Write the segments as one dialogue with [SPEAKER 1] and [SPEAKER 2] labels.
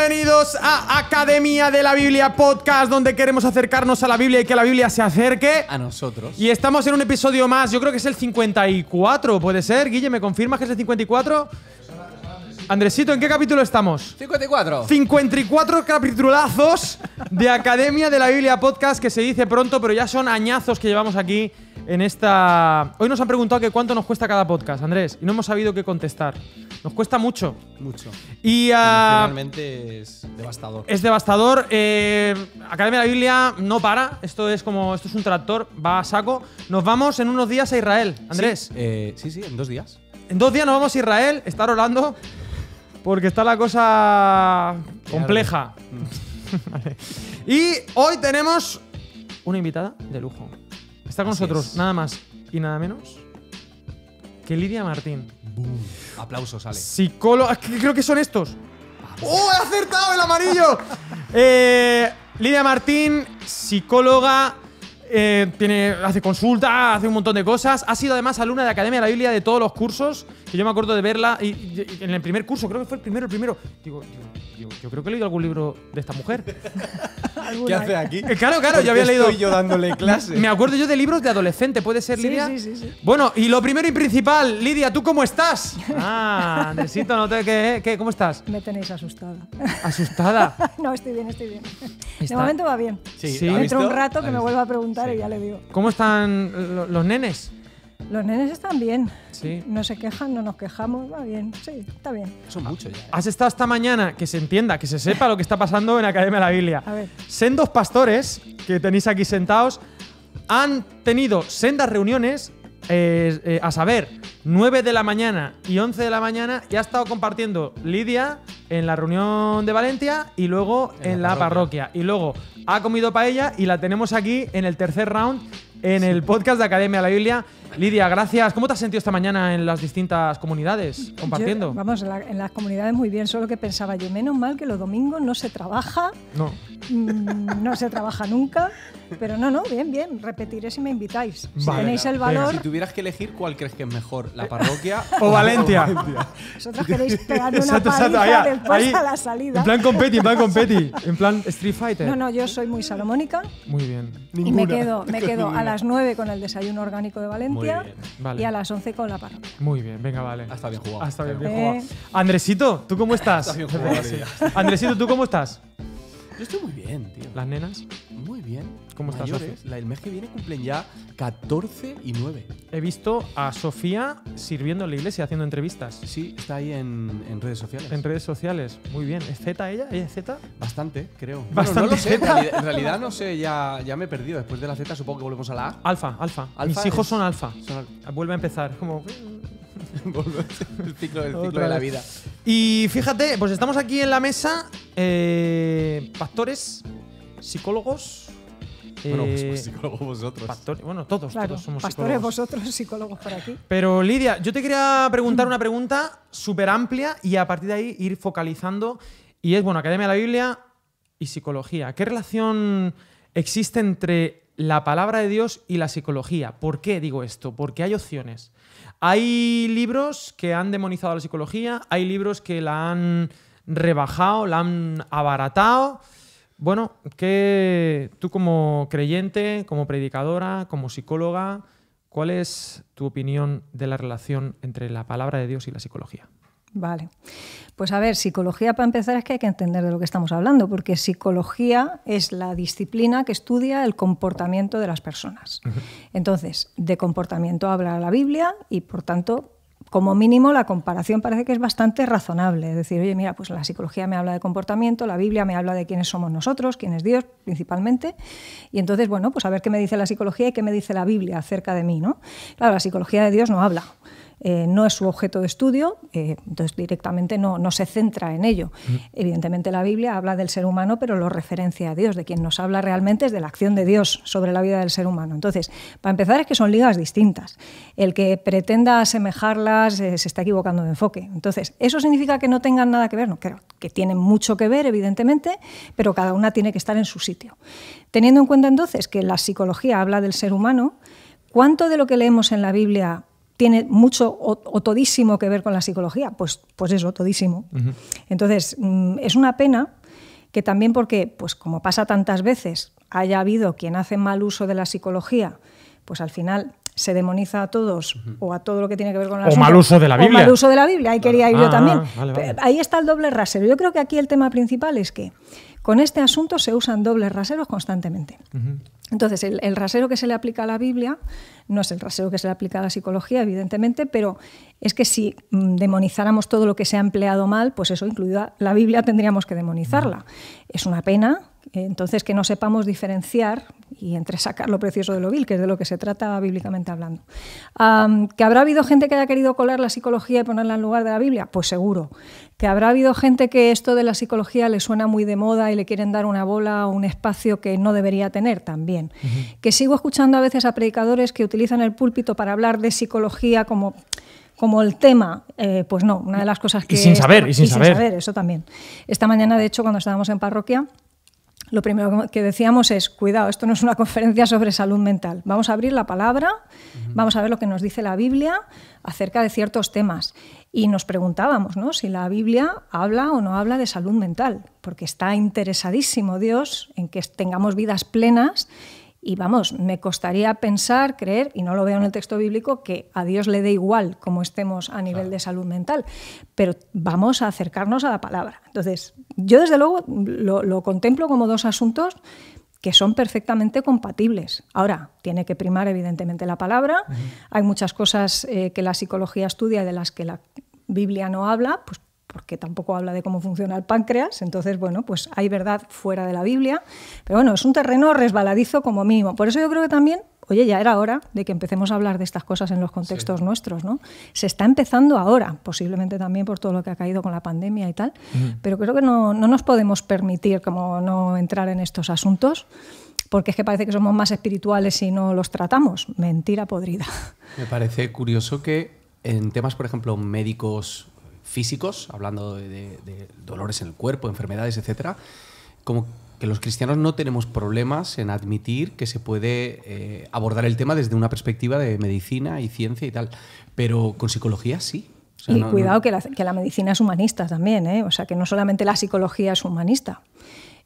[SPEAKER 1] Bienvenidos a Academia de la Biblia Podcast, donde queremos acercarnos a la Biblia y que la Biblia se acerque a nosotros. Y estamos en un episodio más, yo creo que es el 54, ¿puede ser? Guille, ¿me confirmas que es el 54? Andresito, ¿en qué capítulo estamos?
[SPEAKER 2] 54.
[SPEAKER 1] 54 capitulazos de Academia de la Biblia Podcast que se dice pronto, pero ya son añazos que llevamos aquí en esta... Hoy nos han preguntado que cuánto nos cuesta cada podcast, Andrés, y no hemos sabido qué contestar. Nos cuesta mucho. Mucho. Y. Realmente
[SPEAKER 2] ah, es devastador. Es
[SPEAKER 1] devastador. Eh, Academia de la Biblia no para. Esto es como. Esto es un tractor, va a saco. Nos vamos en unos días a Israel, Andrés. Eh, sí, sí, en dos días. En dos días nos vamos a Israel, estar orando. Porque está la cosa compleja. Mm. Y hoy tenemos una invitada de lujo. Está con nosotros nada más y nada menos Lidia Martín. Aplausos, sale. Psicóloga. Ah, creo que son estos. ¡Oh, he acertado el amarillo! Eh, Lidia Martín, psicóloga, eh, tiene, hace consulta, hace un montón de cosas. Ha sido además alumna de Academia de la Biblia de todos los cursos, que yo me acuerdo de verla y, en el primer curso, creo que fue el primero, el primero. Digo, yo, creo que he leído algún libro de esta mujer. ¿Qué hace aquí? Eh, claro, claro, yo había leído. yo dándole clase. Me acuerdo yo de libros de adolescente, ¿puede ser, Lidia? Sí, sí, sí, Bueno, y lo primero y principal, Lidia, ¿tú cómo estás? Ah, necesito no ¿qué, ¿Cómo estás?
[SPEAKER 3] Me tenéis asustada. ¿Asustada? no, estoy bien, estoy bien. De momento va bien.
[SPEAKER 1] Sí, ¿Sí? Dentro un rato que me vuelva
[SPEAKER 3] a preguntar ya le digo.
[SPEAKER 1] ¿Cómo están los nenes?
[SPEAKER 3] Los nenes están bien. Sí. No se quejan, no nos quejamos, va bien. Sí, está bien. Son muchos ya.
[SPEAKER 1] Has estado esta mañana, que se entienda, que se sepa lo que está pasando en Academia de la Biblia. A ver. Sendos pastores que tenéis aquí sentados han tenido sendas reuniones eh, a saber, 9 de la mañana y 11 de la mañana, ya ha estado compartiendo Lidia en la reunión de Valencia y luego en, la, parroquia. Y luego ha comido paella y la tenemos aquí en el tercer round en el podcast de Academia La Biblia. Lidia, gracias. ¿Cómo te has sentido esta mañana en las distintas comunidades compartiendo?
[SPEAKER 3] vamos, en, en las comunidades muy bien, solo que pensaba yo, menos mal que los domingos no se trabaja. No. Mm, no se trabaja nunca, pero no, no, bien, bien, repetiré si me invitáis. Si tenéis el valor. si
[SPEAKER 2] tuvieras que elegir, ¿cuál
[SPEAKER 1] crees que es mejor? ¿La parroquia
[SPEAKER 2] o Valencia?
[SPEAKER 3] Vosotros queréis pegar una ahí, a la salida. En plan competi, en plan
[SPEAKER 1] en plan Street Fighter. No,
[SPEAKER 3] no, yo soy muy salomónica.
[SPEAKER 1] Muy bien. Y me quedo, me quedo a las
[SPEAKER 3] 9 con el desayuno orgánico de Valencia y a las 11 con la parroquia.
[SPEAKER 1] Muy bien, venga, vale. Hasta bien jugado. Hasta bien, jugado. Andresito, ¿tú cómo estás? Andresito, ¿tú cómo estás? Yo estoy muy bien, tío. ¿Las nenas?
[SPEAKER 3] Muy
[SPEAKER 2] bien.
[SPEAKER 1] ¿Cómo estás, Sofía? la, El mes que viene cumplen ya 14 y 9. He visto a Sofía sirviendo en la iglesia, haciendo entrevistas. Sí, está ahí en, redes sociales. En redes sociales, muy bien. ¿Es Z ella? ¿Ella Z? Bastante, creo. Bastante no lo sé, en realidad, no sé, ya, ya me he perdido. Después de la Z supongo que volvemos a la A. Alfa, alfa. Mis hijos son alfa. Vuelve a empezar, como... el ciclo, el ciclo de la vida. Y fíjate, pues estamos aquí en la mesa, eh, pastores, psicólogos. Bueno, eh, pues, psicólogos vosotros. Pastores, bueno, todos, pastores
[SPEAKER 3] vosotros, psicólogos por aquí.
[SPEAKER 1] Pero Lidia, yo te quería preguntar una pregunta súper amplia y a partir de ahí ir focalizando. Y es, bueno, Academia de la Biblia y psicología. ¿Qué relación existe entre la palabra de Dios y la psicología? ¿Por qué digo esto? Porque hay opciones. Hay libros que han demonizado la psicología, hay libros que la han rebajado, la han abaratado. Bueno, que tú como creyente, como predicadora, como psicóloga, ¿cuál es tu opinión de la relación entre la palabra de Dios y la psicología?
[SPEAKER 3] Vale. Pues a ver, psicología para empezar es que hay que entender de lo que estamos hablando, porque psicología es la disciplina que estudia el comportamiento de las personas. Entonces, de comportamiento habla la Biblia y por tanto como mínimo la comparación parece que es bastante razonable. Es decir, oye, mira, pues la psicología me habla de comportamiento, la Biblia me habla de quiénes somos nosotros, quién es Dios principalmente. Y entonces, bueno, pues a ver qué me dice la psicología y qué me dice la Biblia acerca de mí, ¿no? Claro, la psicología de Dios no habla. Eh, no es su objeto de estudio, eh, entonces directamente no, se centra en ello. Mm. Evidentemente la Biblia habla del ser humano, pero lo referencia a Dios, de quien nos habla realmente es de la acción de Dios sobre la vida del ser humano. Entonces, para empezar es que son ligas distintas. El que pretenda asemejarlas eh, se está equivocando de enfoque. Entonces, ¿eso significa que no tengan nada que ver? No, creo que tienen mucho que ver, evidentemente, pero cada una tiene que estar en su sitio. Teniendo en cuenta entonces que la psicología habla del ser humano, ¿cuánto de lo que leemos en la Biblia tiene mucho o, todísimo que ver con la psicología, pues, pues eso, todísimo. Entonces, mm, es una pena que también porque, pues como pasa tantas veces, haya habido quien hace mal uso de la psicología, pues al final se demoniza a todos o a todo lo que tiene que ver con la O mal uso de la Biblia. O mal uso de la Biblia, ahí quería ir yo ah, también. Eh, ahí está el doble rasero. Yo creo que aquí el tema principal es que con este asunto se usan dobles raseros constantemente. Entonces, el rasero que se le aplica a la Biblia no es el rasero que se le aplica a la psicología, evidentemente, pero es que si mm, demonizáramos todo lo que se ha empleado mal, pues eso, incluida la Biblia, tendríamos que demonizarla. Mm. Es una pena, entonces, que no sepamos diferenciar y entre sacar lo precioso de lo vil, que es de lo que se trata bíblicamente hablando. ¿Que habrá habido gente que haya querido colar la psicología y ponerla en lugar de la Biblia? Pues seguro. ¿Que habrá habido gente que esto de la psicología le suena muy de moda y le quieren dar una bola o un espacio que no debería tener también? Que sigo escuchando a veces a predicadores que utilizan el púlpito para hablar de psicología como como el tema, eh, pues no, una de las cosas que... Y sin saber, y, sin saber. Eso también. Esta mañana, de hecho, cuando estábamos en parroquia, lo primero que decíamos es, cuidado, esto no es una conferencia sobre salud mental. Vamos a abrir la palabra, vamos a ver lo que nos dice la Biblia acerca de ciertos temas. Y nos preguntábamos si la Biblia habla o no habla de salud mental, porque está interesadísimo Dios en que tengamos vidas plenas y vamos, me costaría pensar, creer, y no lo veo en el texto bíblico, que a Dios le dé igual cómo estemos a nivel de salud mental, pero vamos a acercarnos a la palabra. Entonces, yo desde luego lo, contemplo como dos asuntos que son perfectamente compatibles. Ahora, tiene que primar evidentemente la palabra, hay muchas cosas eh, que la psicología estudia de las que la Biblia no habla, pues porque tampoco habla de cómo funciona el páncreas, entonces, bueno, pues hay verdad fuera de la Biblia, pero bueno, es un terreno resbaladizo como mínimo. Por eso yo creo que también, oye, ya era hora de que empecemos a hablar de estas cosas en los contextos nuestros, ¿no? Se está empezando ahora, posiblemente también por todo lo que ha caído con la pandemia y tal, pero creo que no, no nos podemos permitir como no entrar en estos asuntos porque es que parece que somos más espirituales si no los tratamos. Mentira podrida.
[SPEAKER 2] Me parece curioso que en temas, por ejemplo, médicos físicos, hablando de, dolores en el cuerpo, enfermedades, etcétera, como que los cristianos no tenemos problemas en admitir que se puede eh, abordar el tema desde una perspectiva de medicina y ciencia y tal, pero con psicología sí. y cuidado Que,
[SPEAKER 3] la, medicina es humanista también, ¿eh? o sea que no solamente la psicología es humanista.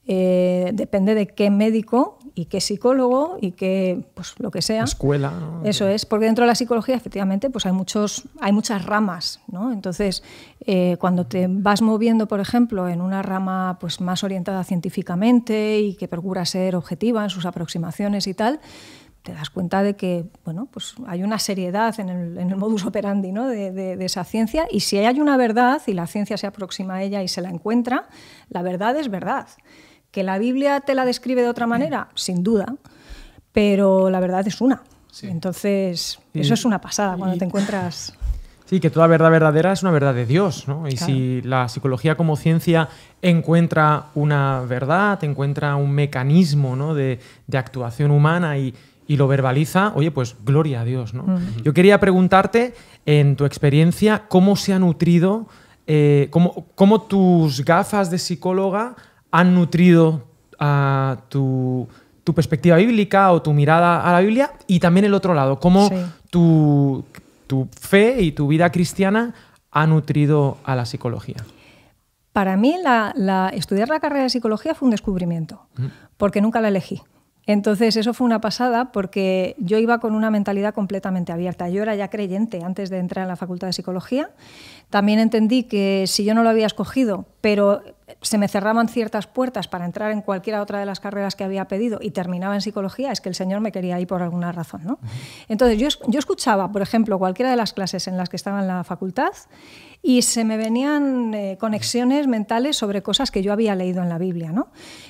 [SPEAKER 3] Eh, depende de qué médico y qué psicólogo y qué, pues lo que sea.
[SPEAKER 4] Escuela. Eso
[SPEAKER 3] es, porque dentro de la psicología efectivamente pues hay, muchos, hay muchas ramas, ¿no? Entonces, eh, cuando te vas moviendo, por ejemplo, en una rama pues más orientada científicamente y que procura ser objetiva en sus aproximaciones y tal, te das cuenta de que bueno, pues hay una seriedad en el, modus operandi de, esa ciencia y si hay una verdad y la ciencia se aproxima a ella y se la encuentra, la verdad es verdad. ¿Que la Biblia te la describe de otra manera? Sin duda, pero la verdad es una. Entonces, eso es una pasada cuando te encuentras...
[SPEAKER 1] Sí, que toda verdad verdadera es una verdad de Dios, Y si la psicología como ciencia encuentra una verdad, encuentra un mecanismo de, actuación humana y, lo verbaliza, oye, pues gloria a Dios. Mm. Yo quería preguntarte, en tu experiencia, cómo se ha nutrido, eh, cómo, cómo, tus gafas de psicóloga han nutrido a tu, perspectiva bíblica o tu mirada a la Biblia y también el otro lado, cómo tu, fe y tu vida cristiana han nutrido a la psicología.
[SPEAKER 3] Para mí, estudiar la carrera de psicología fue un descubrimiento, porque nunca la elegí. Entonces eso fue una pasada porque yo iba con una mentalidad completamente abierta. Yo era ya creyente antes de entrar en la Facultad de Psicología. También entendí que si yo no lo había escogido, pero se me cerraban ciertas puertas para entrar en cualquiera otra de las carreras que había pedido y terminaba en psicología, es que el Señor me quería ir por alguna razón. ¿no? Entonces yo, yo escuchaba, por ejemplo, cualquiera de las clases en las que estaba en la facultad y se me venían eh, conexiones mentales sobre cosas que yo había leído en la Biblia. ¿no?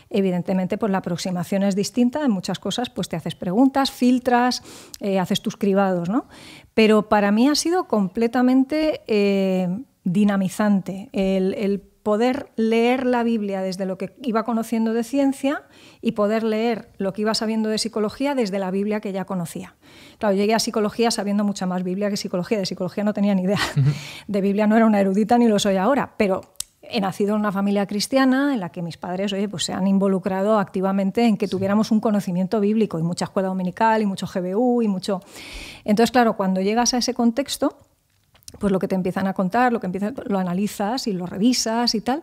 [SPEAKER 3] Evidentemente, por pues, la aproximación es distinta, en muchas cosas pues te haces preguntas, filtras, eh, haces tus cribados, ¿no? pero para mí ha sido completamente eh, dinamizante el, el poder leer la Biblia desde lo que iba conociendo de ciencia y poder leer lo que iba sabiendo de psicología desde la Biblia que ya conocía. Claro, llegué a psicología sabiendo mucha más Biblia que psicología. De psicología no tenía ni idea. De Biblia no era una erudita ni lo soy ahora, pero he nacido en una familia cristiana en la que mis padres oye, pues se han involucrado activamente en que tuviéramos un conocimiento bíblico y mucha escuela dominical y mucho GBU y mucho... Entonces, claro, cuando llegas a ese contexto pues lo que te empiezan a contar, lo que empiezan, lo analizas y lo revisas y tal.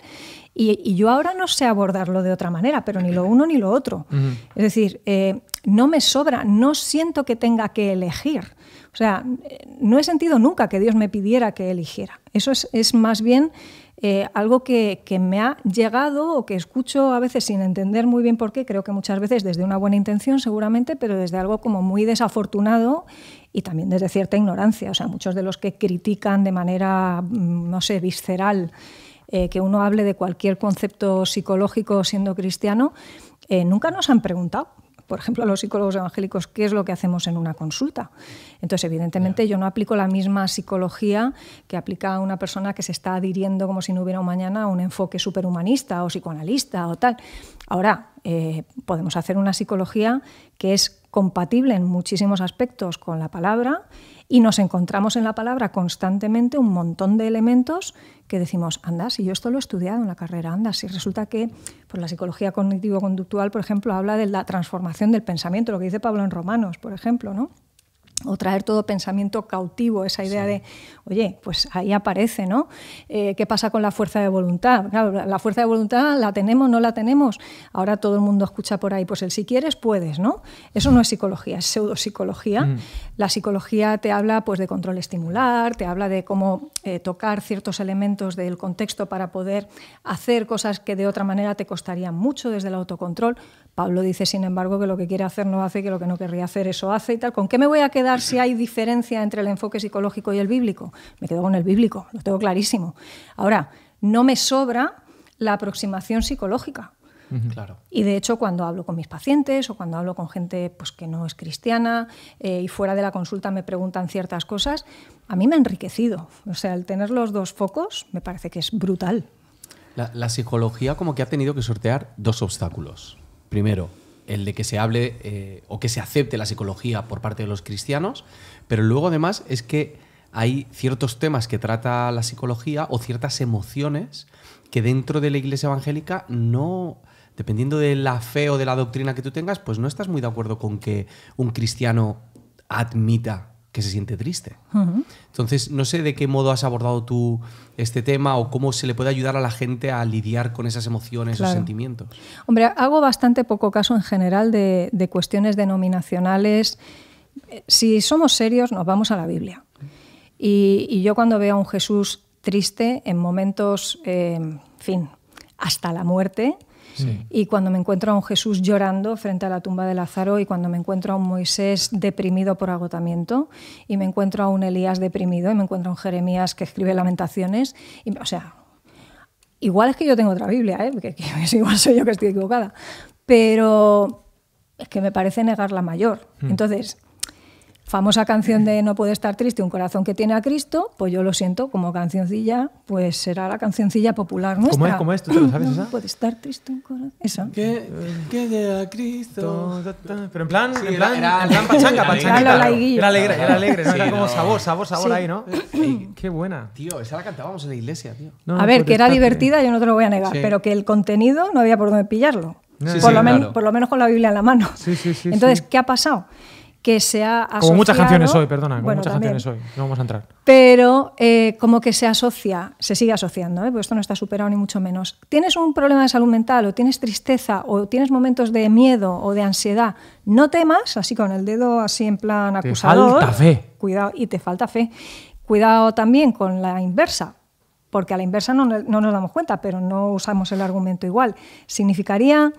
[SPEAKER 3] Y, yo ahora no sé abordarlo de otra manera, pero ni lo uno ni lo otro. Es decir, eh, no me sobra, no siento que tenga que elegir. O sea, no he sentido nunca que Dios me pidiera que eligiera. Eso es, más bien eh, algo que, que, me ha llegado o que escucho a veces sin entender muy bien por qué, creo que muchas veces desde una buena intención seguramente, pero desde algo como muy desafortunado y también desde cierta ignorancia. O sea, muchos de los que critican de manera, mm, no sé, visceral eh, que uno hable de cualquier concepto psicológico siendo cristiano, eh, nunca nos han preguntado por ejemplo, a los psicólogos evangélicos, qué es lo que hacemos en una consulta. Entonces, evidentemente, yo no aplico la misma psicología que aplica una persona que se está adhiriendo como si no hubiera un mañana a un enfoque superhumanista o psicoanalista o tal. Ahora, eh, podemos hacer una psicología que es compatible en muchísimos aspectos con la palabra y nos encontramos en la palabra constantemente un montón de elementos que decimos, anda, si yo esto lo he estudiado en la carrera, anda, si resulta que por la psicología cognitivo-conductual, por ejemplo, habla de la transformación del pensamiento, lo que dice Pablo en Romanos, por ejemplo, ¿no? o traer todo pensamiento cautivo, esa idea de, oye, pues ahí aparece, ¿no? Eh, ¿Qué pasa con la fuerza de voluntad? la fuerza de voluntad la tenemos, no la tenemos. Ahora todo el mundo escucha por ahí, pues el si quieres, puedes, ¿no? Eso no es psicología, es pseudopsicología. Mm. La psicología te habla pues, de control estimular, te habla de cómo eh, tocar ciertos elementos del contexto para poder hacer cosas que de otra manera te costarían mucho desde el autocontrol. Pablo dice, sin embargo, que lo que quiere hacer no hace, que lo que no querría hacer eso hace y tal. ¿Con qué me voy a quedar? si hay diferencia entre el enfoque psicológico y el bíblico. Me quedo con el bíblico, lo tengo clarísimo. Ahora, no me sobra la aproximación psicológica. Y de hecho, cuando hablo con mis pacientes o cuando hablo con gente pues, que no es cristiana eh, y fuera de la consulta me preguntan ciertas cosas, a mí me ha enriquecido. O sea, el tener los dos focos me parece que es brutal.
[SPEAKER 2] la psicología como que ha tenido que sortear dos obstáculos. Primero, el de que se hable eh, o que se acepte la psicología por parte de los cristianos, pero luego además es que hay ciertos temas que trata la psicología o ciertas emociones que dentro de la iglesia evangélica no, dependiendo de la fe o de la doctrina que tú tengas, pues no estás muy de acuerdo con que un cristiano admita que se siente triste. Entonces, no sé de qué modo has abordado tú este tema o cómo se le puede ayudar a la gente a lidiar con esas emociones, o sentimientos.
[SPEAKER 3] Hombre, hago bastante poco caso en general de, cuestiones denominacionales. Si somos serios, nos vamos a la Biblia. Y, yo cuando veo a un Jesús triste en momentos, eh, en fin, hasta la muerte, y cuando me encuentro a un Jesús llorando frente a la tumba de Lázaro y cuando me encuentro a un Moisés deprimido por agotamiento y me encuentro a un Elías deprimido y me encuentro a un Jeremías que escribe lamentaciones. Y, o sea, igual es que yo tengo otra Biblia, ¿eh? es igual soy yo que estoy equivocada, pero es que me parece negar la mayor. Hmm. Entonces, famosa canción de No puede estar triste un corazón que tiene a Cristo, pues yo lo siento, como cancioncilla, pues será la cancioncilla popular nuestra. ¿Cómo es? ¿Cómo es? ¿Tú lo sabes esa? No puede estar triste un corazón. Esa. Que, de a Cristo.
[SPEAKER 2] Pero
[SPEAKER 1] en plan, en plan, era, en plan pachanga, pachanga. Era, claro. era alegre, era alegre, ¿no? era como sabor, sabor, sabor ahí,
[SPEAKER 3] ¿no?
[SPEAKER 2] qué buena. Tío, esa la cantábamos en la iglesia, tío. a ver, que era divertida, yo
[SPEAKER 3] no te lo voy a negar, pero que el contenido no había por dónde pillarlo. por, lo por lo menos con la Biblia en la mano. Entonces, ¿qué ha pasado? que se Como muchas canciones hoy, perdona, como muchas canciones hoy, no vamos a entrar. Pero eh, como que se asocia, se sigue asociando, ¿eh? porque esto no está superado ni mucho menos. Tienes un problema de salud mental, o tienes tristeza, o tienes momentos de miedo o de ansiedad, no temas, así con el dedo así en plan acusador. falta fe. Cuidado, y te falta fe. Cuidado también con la inversa, porque a la inversa no, no nos damos cuenta, pero no usamos el argumento igual. Significaría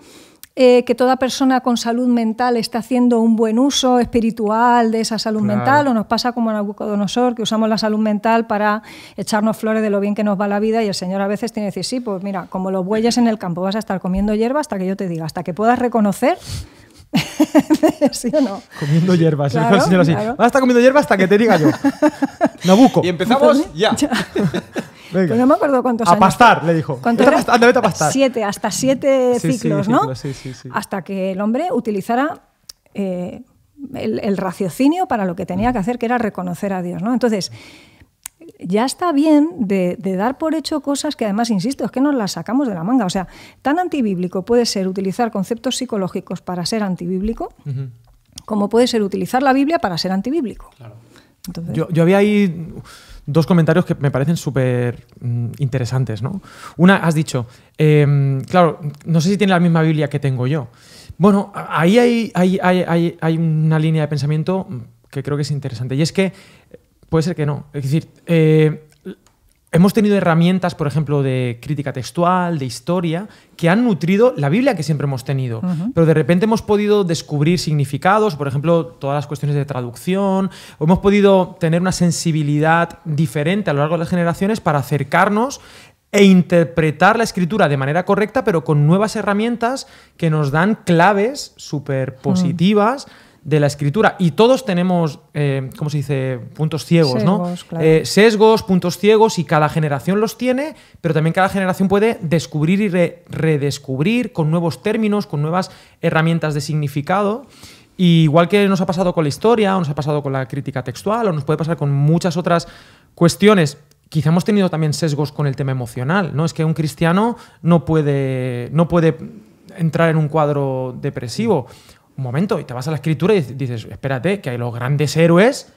[SPEAKER 3] eh, que toda persona con salud mental está haciendo un buen uso espiritual de esa salud mental, o nos pasa como en Nabucodonosor, que usamos la salud mental para echarnos flores de lo bien que nos va la vida, y el Señor a veces tiene que decir, sí, pues mira, como los bueyes en el campo, vas a estar comiendo hierba hasta que yo te diga, hasta que puedas reconocer ¿Sí o no?
[SPEAKER 1] Comiendo hierbas. ¿eh? Claro, el así. a estar comiendo hierbas hasta que te diga yo. Nabuco. Y empezamos ya.
[SPEAKER 3] Pues no me acuerdo cuántos a años. A pastar,
[SPEAKER 1] le dijo. Cuántos
[SPEAKER 3] Siete, hasta siete ciclos, ciclos, sí, ¿no? sí. hasta que el hombre utilizara eh, el, el, raciocinio para lo que tenía que hacer, que era reconocer a Dios, ¿no? Entonces ya está bien de, dar por hecho cosas que además, insisto, es que nos las sacamos de la manga. O sea, tan antibíblico puede ser utilizar conceptos psicológicos para ser antibíblico, como puede ser utilizar la Biblia para ser antibíblico. Claro.
[SPEAKER 1] yo, había ahí dos comentarios que me parecen súper mm, interesantes, ¿no? Una, has dicho, em, claro, no sé si tiene la misma Biblia que tengo yo. Bueno, ahí hay, hay una línea de pensamiento que creo que es interesante. Y es que Puede ser que no. Es decir, eh, hemos tenido herramientas, por ejemplo, de crítica textual, de historia, que han nutrido la Biblia que siempre hemos tenido. Pero de repente hemos podido descubrir significados, por ejemplo, todas las cuestiones de traducción, hemos podido tener una sensibilidad diferente a lo largo de las generaciones para acercarnos e interpretar la escritura de manera correcta, pero con nuevas herramientas que nos dan claves súper positivas. Mm de la escritura. Y todos tenemos, eh, ¿cómo se dice?, puntos ciegos, sesgos, ¿no? Eh, sesgos, puntos ciegos, y cada generación los tiene, pero también cada generación puede descubrir y redescubrir con nuevos términos, con nuevas herramientas de significado. igual que nos ha pasado con la historia, o nos ha pasado con la crítica textual, o nos puede pasar con muchas otras cuestiones. Quizá hemos tenido también sesgos con el tema emocional, ¿no? Es que un cristiano no puede, no puede entrar en un cuadro depresivo un momento, y te vas a la escritura y dices, espérate, que los grandes héroes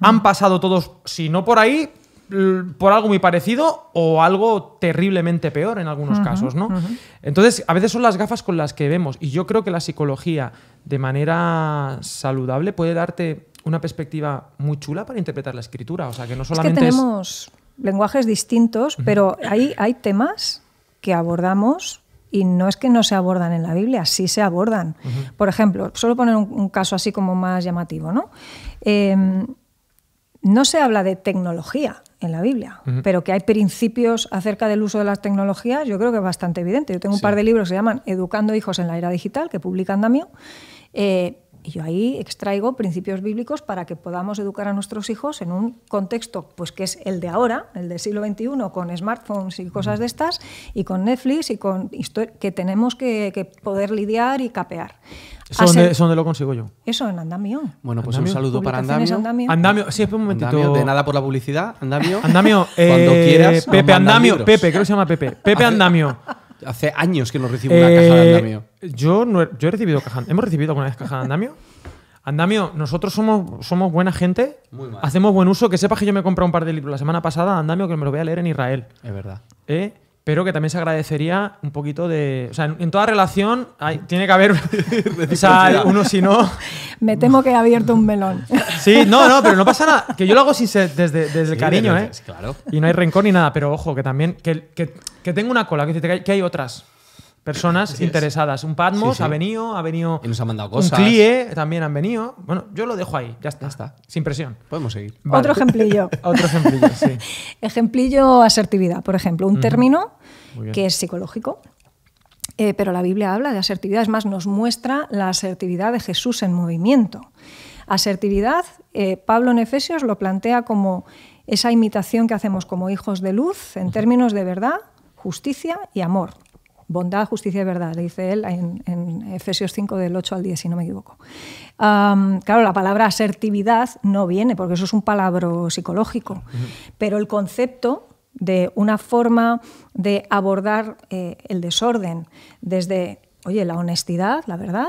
[SPEAKER 1] han pasado todos, si no por ahí, por algo muy parecido o algo terriblemente peor en algunos casos, ¿no? Entonces, a veces son las gafas con las que vemos. Y yo creo que la psicología, de manera saludable, puede darte una perspectiva muy chula para interpretar la escritura. O sea, que
[SPEAKER 3] no solamente. tenemos lenguajes distintos, pero hay, hay temas que abordamos y no es que no se abordan en la Biblia, sí se abordan. Por ejemplo, solo poner un, caso así como más llamativo, ¿no? Em, no se habla de tecnología en la Biblia, pero que hay principios acerca del uso de las tecnologías, yo creo que es bastante evidente. Yo tengo un par de libros que se llaman Educando hijos en la era digital, que publican Andamio eh, y yo ahí extraigo principios bíblicos para que podamos educar a nuestros hijos en un contexto pues que es el de ahora, el del siglo XXI, con smartphones y cosas de estas, y con Netflix y con que tenemos que, poder lidiar y capear. ¿Eso de lo consigo yo? Eso, en Andamio. Bueno, pues un saludo para Andamio. Andamio.
[SPEAKER 1] sí, espera un momentito. de nada por la publicidad,
[SPEAKER 2] Andamio. Andamio, cuando eh, quieras. Pepe Andamio, Pepe, creo que se llama Pepe. Pepe Andamio.
[SPEAKER 1] Hace años que no recibo una caja de eh, andamio. Yo, he, yo he recibido caja. ¿Hemos recibido alguna vez caja de andamio? Andamio, nosotros somos, somos buena gente, hacemos buen uso. Que sepas que yo me he comprado un par de libros la semana pasada, Andamio, que me lo voy a leer en Israel. Es verdad. Eh, pero que también se agradecería un poquito de... O sea, en, toda relación tiene que haber uno si no...
[SPEAKER 3] Me temo que he abierto un melón. Sí, no, no, pero no pasa
[SPEAKER 1] nada. Que yo lo hago sin desde, el cariño, ¿eh? Claro. Y no hay rencor ni nada, pero ojo, que también... Que, tengo una cola, que, que hay otras personas interesadas. Un Padmos ha venido, ha venido. Y nos ha mandado cosas. Un CLIE también han venido. Bueno, yo lo dejo ahí, ya está. está. Sin presión. Podemos seguir. Otro
[SPEAKER 4] ejemplillo. Otro ejemplillo,
[SPEAKER 3] sí. ejemplillo asertividad, por ejemplo. Un término que es psicológico. Eh, pero la Biblia habla de asertividad, es más, nos muestra la asertividad de Jesús en movimiento. Asertividad, eh, Pablo en Efesios lo plantea como esa imitación que hacemos como hijos de luz en términos de verdad, justicia y amor bondad, justicia y verdad, dice él en, Efesios 5 del 8 al 10, si no me equivoco. claro, la palabra asertividad no viene, porque eso es un palabra psicológico, pero el concepto de una forma de abordar eh, el desorden desde, oye, la honestidad, la verdad,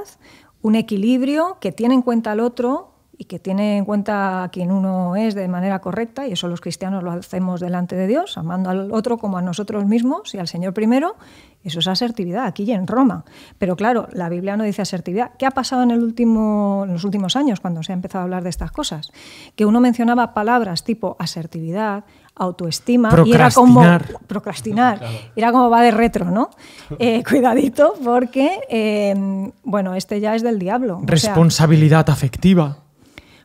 [SPEAKER 3] un equilibrio que tiene en cuenta al otro, y que tiene en cuenta a quien uno es de manera correcta, y eso los cristianos lo hacemos delante de Dios, amando al otro como a nosotros mismos y al Señor primero, eso es asertividad aquí y en Roma. Pero claro, la Biblia no dice asertividad. ¿Qué ha pasado en, el último, en los últimos años cuando se ha empezado a hablar de estas cosas? Que uno mencionaba palabras tipo asertividad, autoestima y era como procrastinar era como va de retro no eh, cuidadito porque eh, bueno este ya es del diablo
[SPEAKER 1] responsabilidad afectiva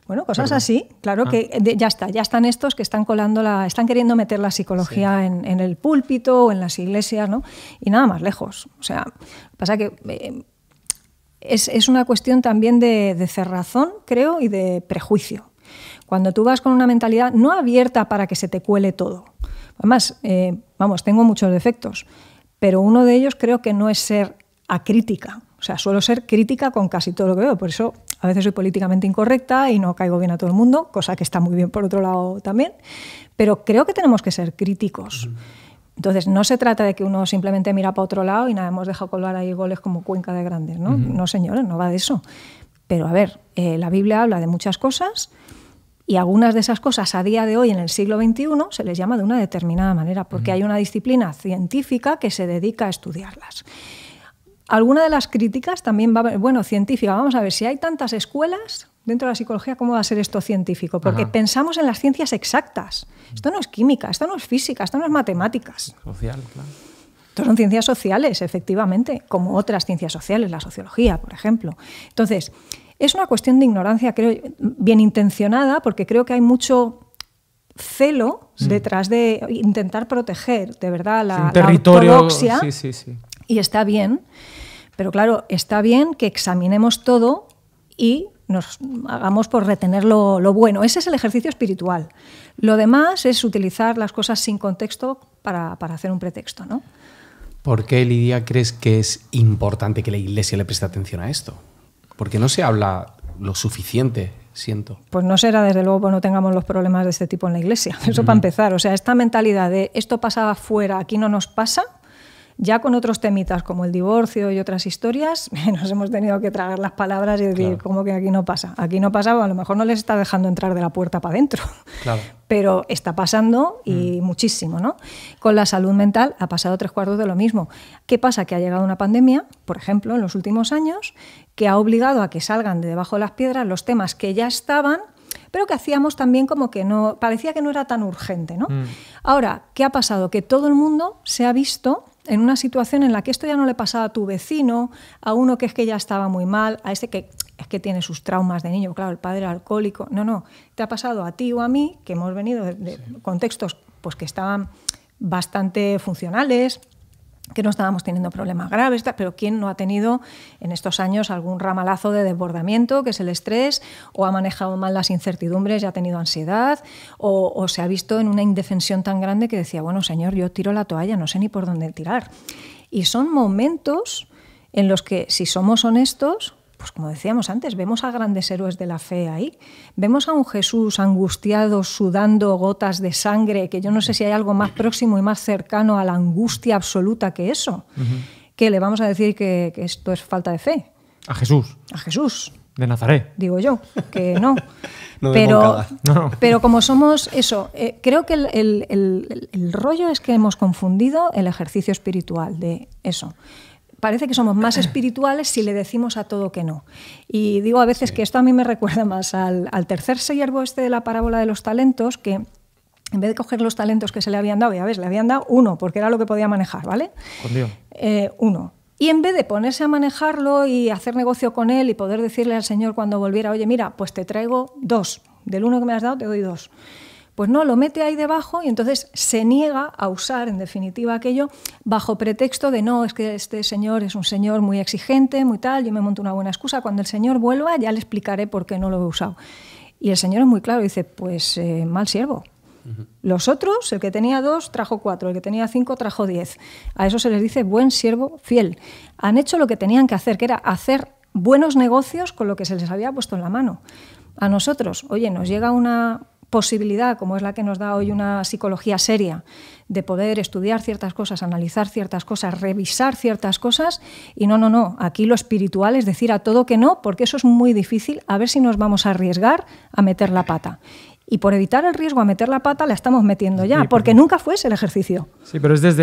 [SPEAKER 3] bueno, cosas así, claro ah. que ya está, ya están estos que están colando la, están queriendo meter la psicología en, el púlpito o en las iglesias, ¿no? Y nada más lejos. O sea, pasa que eh, es, una cuestión también de, cerrazón, creo, y de prejuicio. Cuando tú vas con una mentalidad no abierta para que se te cuele todo. Además, eh, vamos, tengo muchos defectos, pero uno de ellos creo que no es ser acrítica. O sea, suelo ser crítica con casi todo lo que veo. Por eso a veces soy políticamente incorrecta y no caigo bien a todo el mundo, cosa que está muy bien por otro lado también, pero creo que tenemos que ser críticos. Entonces, no se trata de que uno simplemente mira para otro lado y nada, hemos dejado colar ahí goles como cuenca de grandes, ¿no? señores, no va de eso. Pero a ver, eh, la Biblia habla de muchas cosas y algunas de esas cosas a día de hoy, en el siglo XXI, se les llama de una determinada manera, porque hay una disciplina científica que se dedica a estudiarlas. Alguna de las críticas también va bueno, científica, vamos a ver, si hay tantas escuelas dentro de la psicología, ¿cómo va a ser esto científico? Porque pensamos en las ciencias exactas. Esto no es química, esto no es física, esto no es matemáticas.
[SPEAKER 1] Social, claro.
[SPEAKER 3] Esto son ciencias sociales, efectivamente, como otras ciencias sociales, la sociología, por ejemplo. Entonces, es una cuestión de ignorancia, creo, bien intencionada, porque creo que hay mucho celo mm. detrás de intentar proteger, de verdad, la, territorio, sí, sí y está bien, pero claro, está bien que examinemos todo y nos hagamos por retener lo, bueno. Ese es el ejercicio espiritual. Lo demás es utilizar las cosas sin contexto para, hacer un pretexto. ¿no?
[SPEAKER 2] ¿Por qué, Lidia, crees que es importante que la Iglesia le preste atención a esto? Porque no se habla lo suficiente, siento.
[SPEAKER 3] Pues no será, desde luego, no tengamos los problemas de este tipo en la Iglesia. Eso para empezar. O sea, esta mentalidad de esto pasa afuera, aquí no nos pasa, ya con otros temitas como el divorcio y otras historias, nos hemos tenido que tragar las palabras y decir, como que aquí no pasa? Aquí no pasa, pues a lo mejor no les está dejando entrar de la puerta para adentro. Claro. Pero está pasando y mm. muchísimo, ¿no? Con la salud mental ha pasado tres cuartos de lo mismo. ¿Qué pasa? Que ha llegado una pandemia, por ejemplo, en los últimos años, que ha obligado a que salgan de debajo de las piedras los temas que ya estaban, pero que hacíamos también como que no, parecía que no era tan urgente. ¿no? Mm. Ahora, ¿qué ha pasado? Que todo el mundo se ha visto en una situación en la que esto ya no le pasaba a tu vecino, a uno que es que ya estaba muy mal, a ese que es que tiene sus traumas de niño, claro, el padre alcohólico. No, no, te ha pasado a ti o a mí, que hemos venido de, contextos pues, que estaban bastante funcionales, que no estábamos teniendo problemas graves, pero ¿quién no ha tenido en estos años algún ramalazo de desbordamiento, que es el estrés, o ha manejado mal las incertidumbres y ha tenido ansiedad, o, o se ha visto en una indefensión tan grande que decía, bueno, señor, yo tiro la toalla, no sé ni por dónde tirar. Y son momentos en los que, si somos honestos, pues como decíamos antes, vemos a grandes héroes de la fe ahí. Vemos a un Jesús angustiado, sudando gotas de sangre, que yo no sé si hay algo más próximo y más cercano a la angustia absoluta que eso. Que le vamos a decir que, esto es falta de fe. A Jesús. A Jesús. De Nazaret. Digo yo, que no. no pero, pero como somos eso, eh, creo que el, el rollo es que hemos confundido el ejercicio espiritual de eso parece que somos más espirituales si le decimos a todo que no. Y digo a veces que esto a mí me recuerda más al, tercer siervo este de la parábola de los talentos, que en vez de coger los talentos que se le habían dado, ya ves, le habían dado uno, porque era lo que podía manejar, ¿vale? Con Dios. Eh, uno. Y en vez de ponerse a manejarlo y hacer negocio con él y poder decirle al Señor cuando volviera, oye, mira, pues te traigo dos. Del uno que me has dado, te doy dos. Pues no, lo mete ahí debajo y entonces se niega a usar, en definitiva, aquello bajo pretexto de no, es que este señor es un señor muy exigente, muy tal, yo me monto una buena excusa, cuando el señor vuelva ya le explicaré por qué no lo he usado. Y el señor es muy claro, dice, pues eh, mal siervo. Los otros, el que tenía dos trajo cuatro, el que tenía cinco trajo diez. A eso se les dice buen siervo fiel. Han hecho lo que tenían que hacer, que era hacer buenos negocios con lo que se les había puesto en la mano. A nosotros, oye, nos llega una, posibilidad, como es la que nos da hoy una mm. psicología seria, de poder estudiar ciertas cosas, analizar ciertas cosas, revisar ciertas cosas, y no, no, no, aquí lo espiritual es decir a todo que no, porque eso es muy difícil, a ver si nos vamos a arriesgar a meter la pata. Y por evitar el riesgo a meter la pata, la estamos metiendo ya, porque nunca fue ese el ejercicio.
[SPEAKER 1] Sí, pero es desde,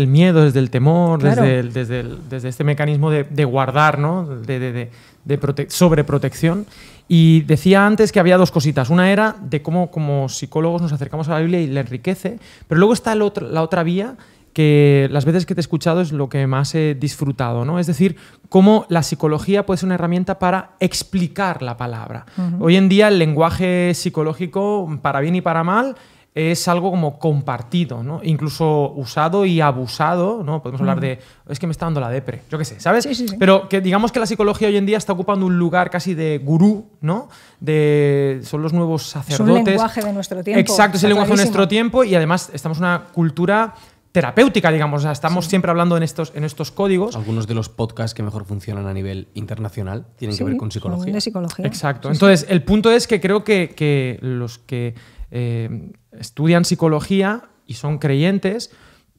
[SPEAKER 1] el miedo, desde el temor, desde, desde, este mecanismo de, guardar, ¿no? de de protección, sobreprotección. Y decía antes que había dos cositas. Una era de cómo como psicólogos nos acercamos a la Biblia y la enriquece, pero luego está la otra vía que las veces que te he escuchado es lo que más he disfrutado, ¿no? Es decir, cómo la psicología puede ser una herramienta para explicar la palabra. Hoy en día el lenguaje psicológico, para bien y para mal, es algo como compartido, ¿no? Incluso usado y abusado, ¿no? Podemos hablar de, es que me está dando la depre, yo qué sé, ¿sabes? Pero que digamos que la psicología hoy en día está ocupando un lugar casi de gurú, ¿no? De, son los nuevos sacerdotes. Es un lenguaje de
[SPEAKER 3] nuestro tiempo. Exacto, es el lenguaje de nuestro
[SPEAKER 1] tiempo y además estamos en una cultura terapéutica, digamos. estamos siempre hablando en estos, en estos códigos. Algunos de los podcasts que mejor funcionan a nivel internacional tienen que ver con psicología.
[SPEAKER 2] Exacto. Entonces, el
[SPEAKER 1] punto es que creo que, los que eh, estudian psicología y son creyentes,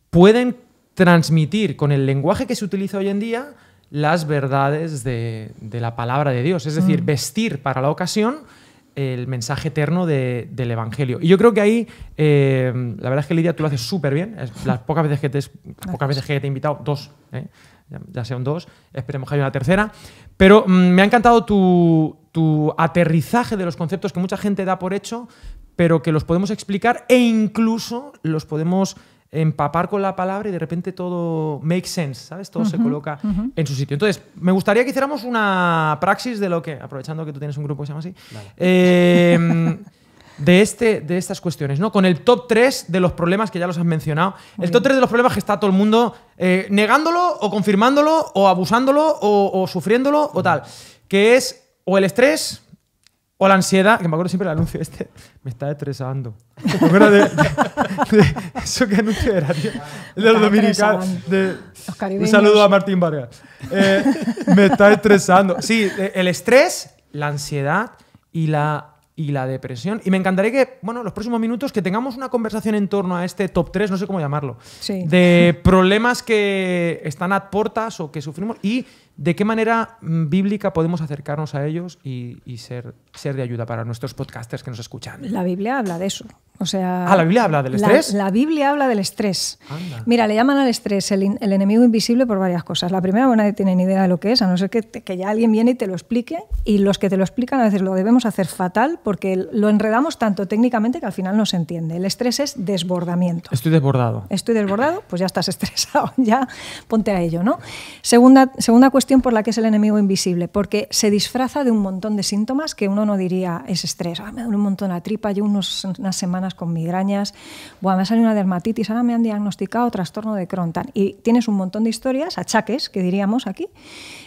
[SPEAKER 1] pueden transmitir con el lenguaje que se utiliza hoy en día las verdades de, la palabra de Dios, es decir, mm. vestir para la ocasión el mensaje eterno del Evangelio. Y yo creo que ahí, eh, la verdad es que Lidia, tú lo haces súper bien, las pocas veces que te, pocas veces que te he invitado, dos, ¿eh? ya sean dos, esperemos que haya una tercera, pero mm, me ha encantado tu, tu aterrizaje de los conceptos que mucha gente da por hecho, pero que los podemos explicar e incluso los podemos empapar con la palabra y de repente todo makes sense, ¿sabes? Todo se coloca en su sitio. Entonces, me gustaría que hiciéramos una praxis de lo que, aprovechando que tú tienes un grupo que se llama así, em, de, este, de estas cuestiones, ¿no? Con el top 3 de los problemas que ya los has mencionado. el top 3 de los problemas que está todo el mundo eh, negándolo o confirmándolo o abusándolo o, sufriéndolo o tal, que es o el estrés, o la ansiedad, que me acuerdo siempre el anuncio este, me está estresando. eso que anuncio era, De los dominicanos. un saludo a Martín Vargas. Eh, me está estresando. Sí, e, el estrés, la ansiedad y la, y la depresión. Y me encantaría que, bueno, los próximos minutos que tengamos una conversación en torno a este top 3, no sé cómo llamarlo,
[SPEAKER 3] de
[SPEAKER 1] problemas que están a portas o que sufrimos y ¿De qué manera mm, bíblica podemos acercarnos a ellos y, ser de ayuda para nuestros podcasters que nos escuchan? La
[SPEAKER 3] Biblia habla de eso. O sea, ah, la Biblia habla del estrés. La, Biblia habla del estrés. Mira, le llaman al estrés el, enemigo invisible por varias cosas. La primera, bueno, nadie tiene ni idea de lo que es, a no ser que, ya alguien viene y te lo explique. Y los que te lo explican a veces lo debemos hacer fatal porque lo enredamos tanto técnicamente que al final no se entiende. El estrés es desbordamiento.
[SPEAKER 1] Estoy desbordado.
[SPEAKER 3] Estoy desbordado, pues ya estás estresado, ya ponte a ello, ¿no? Segunda, segunda cuestión por la que es el enemigo invisible, porque se disfraza de un montón de síntomas que uno no diría es estrés. Ah, me duele un montón la tripa, yo unos, unas semanas con migrañas, Buah, me ha salido una dermatitis, ahora me han diagnosticado trastorno de Crohn. Y tienes un montón de historias, achaques, que diríamos aquí,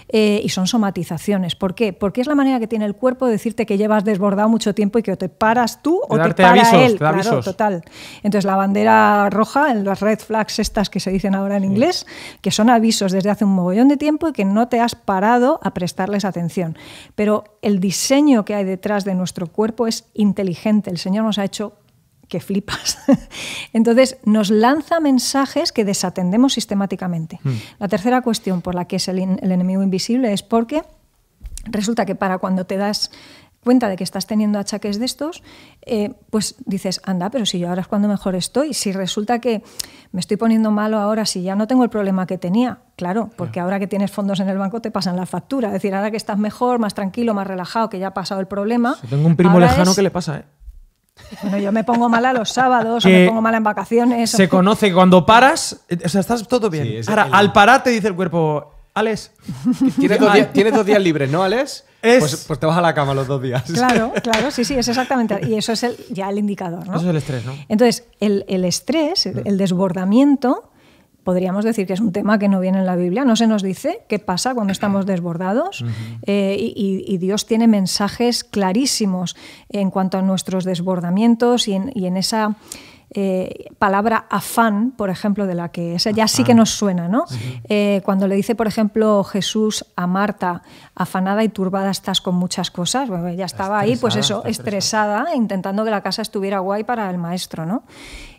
[SPEAKER 3] eh, y son somatizaciones. ¿Por qué? Porque es la manera que tiene el cuerpo de decirte que llevas desbordado mucho tiempo y que o te paras tú o te para él. claro, total. Entonces, la bandera roja, las red flags estas que se dicen ahora en inglés, que son avisos desde hace un mogollón de tiempo y que no te has parado a prestarles atención. Pero el diseño que hay detrás de nuestro cuerpo es inteligente. El Señor nos ha hecho que flipas. Entonces, nos lanza mensajes que desatendemos sistemáticamente. Hmm. La tercera cuestión por la que es el, enemigo invisible es porque resulta que para cuando te das cuenta de que estás teniendo achaques de estos, eh, pues dices, anda, pero si yo ahora es cuando mejor estoy, si resulta que me estoy poniendo malo ahora, si ya no tengo el problema que tenía, claro, porque ahora que tienes fondos en el banco te pasan la factura, es decir, ahora que estás mejor, más tranquilo, más relajado, que ya ha pasado el problema.
[SPEAKER 1] tengo un primo lejano que le pasa, eh?
[SPEAKER 3] Bueno, yo me pongo mala los sábados, o me pongo mala en vacaciones. Se
[SPEAKER 1] conoce que cuando paras, eh, o sea, estás todo bien. Ahora, al parar te dice el cuerpo,
[SPEAKER 3] Alex. Tienes dos, días,
[SPEAKER 1] libres, ¿no, Alex? Pues, pues, te vas a la cama
[SPEAKER 4] los dos días. Claro,
[SPEAKER 3] claro, sí, sí, es exactamente. Y eso es el, ya el indicador, ¿no? Eso es el estrés, ¿no? Entonces, el, estrés, el desbordamiento, podríamos decir que es un tema que no viene en la Biblia, no se nos dice qué pasa cuando estamos desbordados eh, y, Dios tiene mensajes clarísimos en cuanto a nuestros desbordamientos y en esa eh, palabra afán, por ejemplo, de la que esa ya sí que nos suena, ¿no? Eh, cuando le dice, por ejemplo, Jesús a Marta, afanada y turbada estás con muchas cosas, bueno, ella estaba ahí, pues eso, estresada, estresada, intentando que la casa estuviera guay para el maestro, ¿no?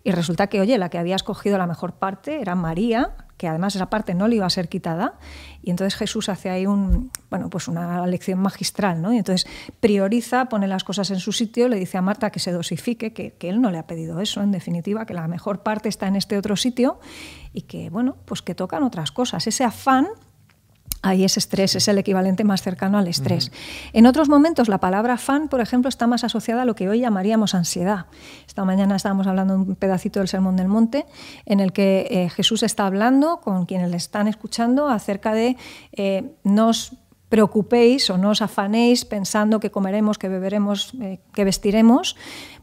[SPEAKER 3] Y resulta que, oye, la que había escogido la mejor parte era María, que además esa parte no le iba a ser quitada. Y entonces Jesús hace ahí un, bueno, pues una lección magistral, ¿no? Y entonces prioriza, pone las cosas en su sitio, le dice a Marta que se dosifique, que, que, él no le ha pedido eso, en definitiva, que la mejor parte está en este otro sitio y que, bueno, pues que tocan otras cosas. Ese afán ahí es estrés, es el equivalente más cercano al estrés. En otros momentos, la palabra fan, por ejemplo, está más asociada a lo que hoy llamaríamos ansiedad. Esta mañana estábamos hablando de un pedacito del Sermón del Monte, en el que eh, Jesús está hablando con quienes le están escuchando acerca de eh, no os preocupéis o no os afanéis pensando que comeremos, que beberemos, eh, que vestiremos,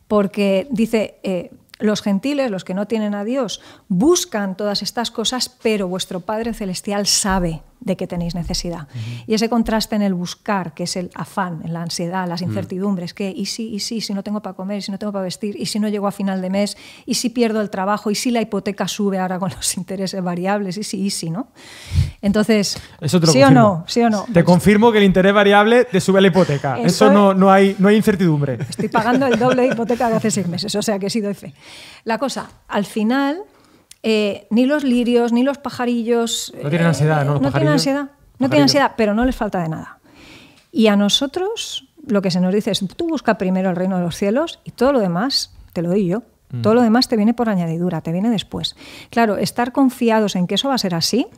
[SPEAKER 3] porque dice los gentiles, los que no tienen a Dios, buscan todas estas cosas, pero vuestro Padre Celestial sabe de que tenéis necesidad. Y ese contraste en el buscar, que es el afán, en la ansiedad, las mm. incertidumbres, que y sí y si, si no tengo para comer, si no tengo para vestir, y si no llego a final de mes, y si pierdo el trabajo, y si la hipoteca sube ahora con los intereses variables, y si, y si, ¿no? Entonces, ¿sí o no? ¿Sí o no? Te
[SPEAKER 1] confirmo que el interés variable te sube la hipoteca. Eso, no, no, hay, no hay incertidumbre. Estoy
[SPEAKER 3] pagando el doble de hipoteca de hace seis meses, o sea que sí doy fe. La cosa, al final eh, ni los lirios, ni los pajarillos. No tienen eh, ansiedad, ¿no? no tienen ansiedad, no tienen ansiedad, pero no les falta de nada. Y a nosotros lo que se nos dice es, tú busca primero el reino de los cielos y todo lo demás te lo doy yo. Mm. Todo lo demás te viene por añadidura, te viene después. Claro, estar confiados en que eso va a ser así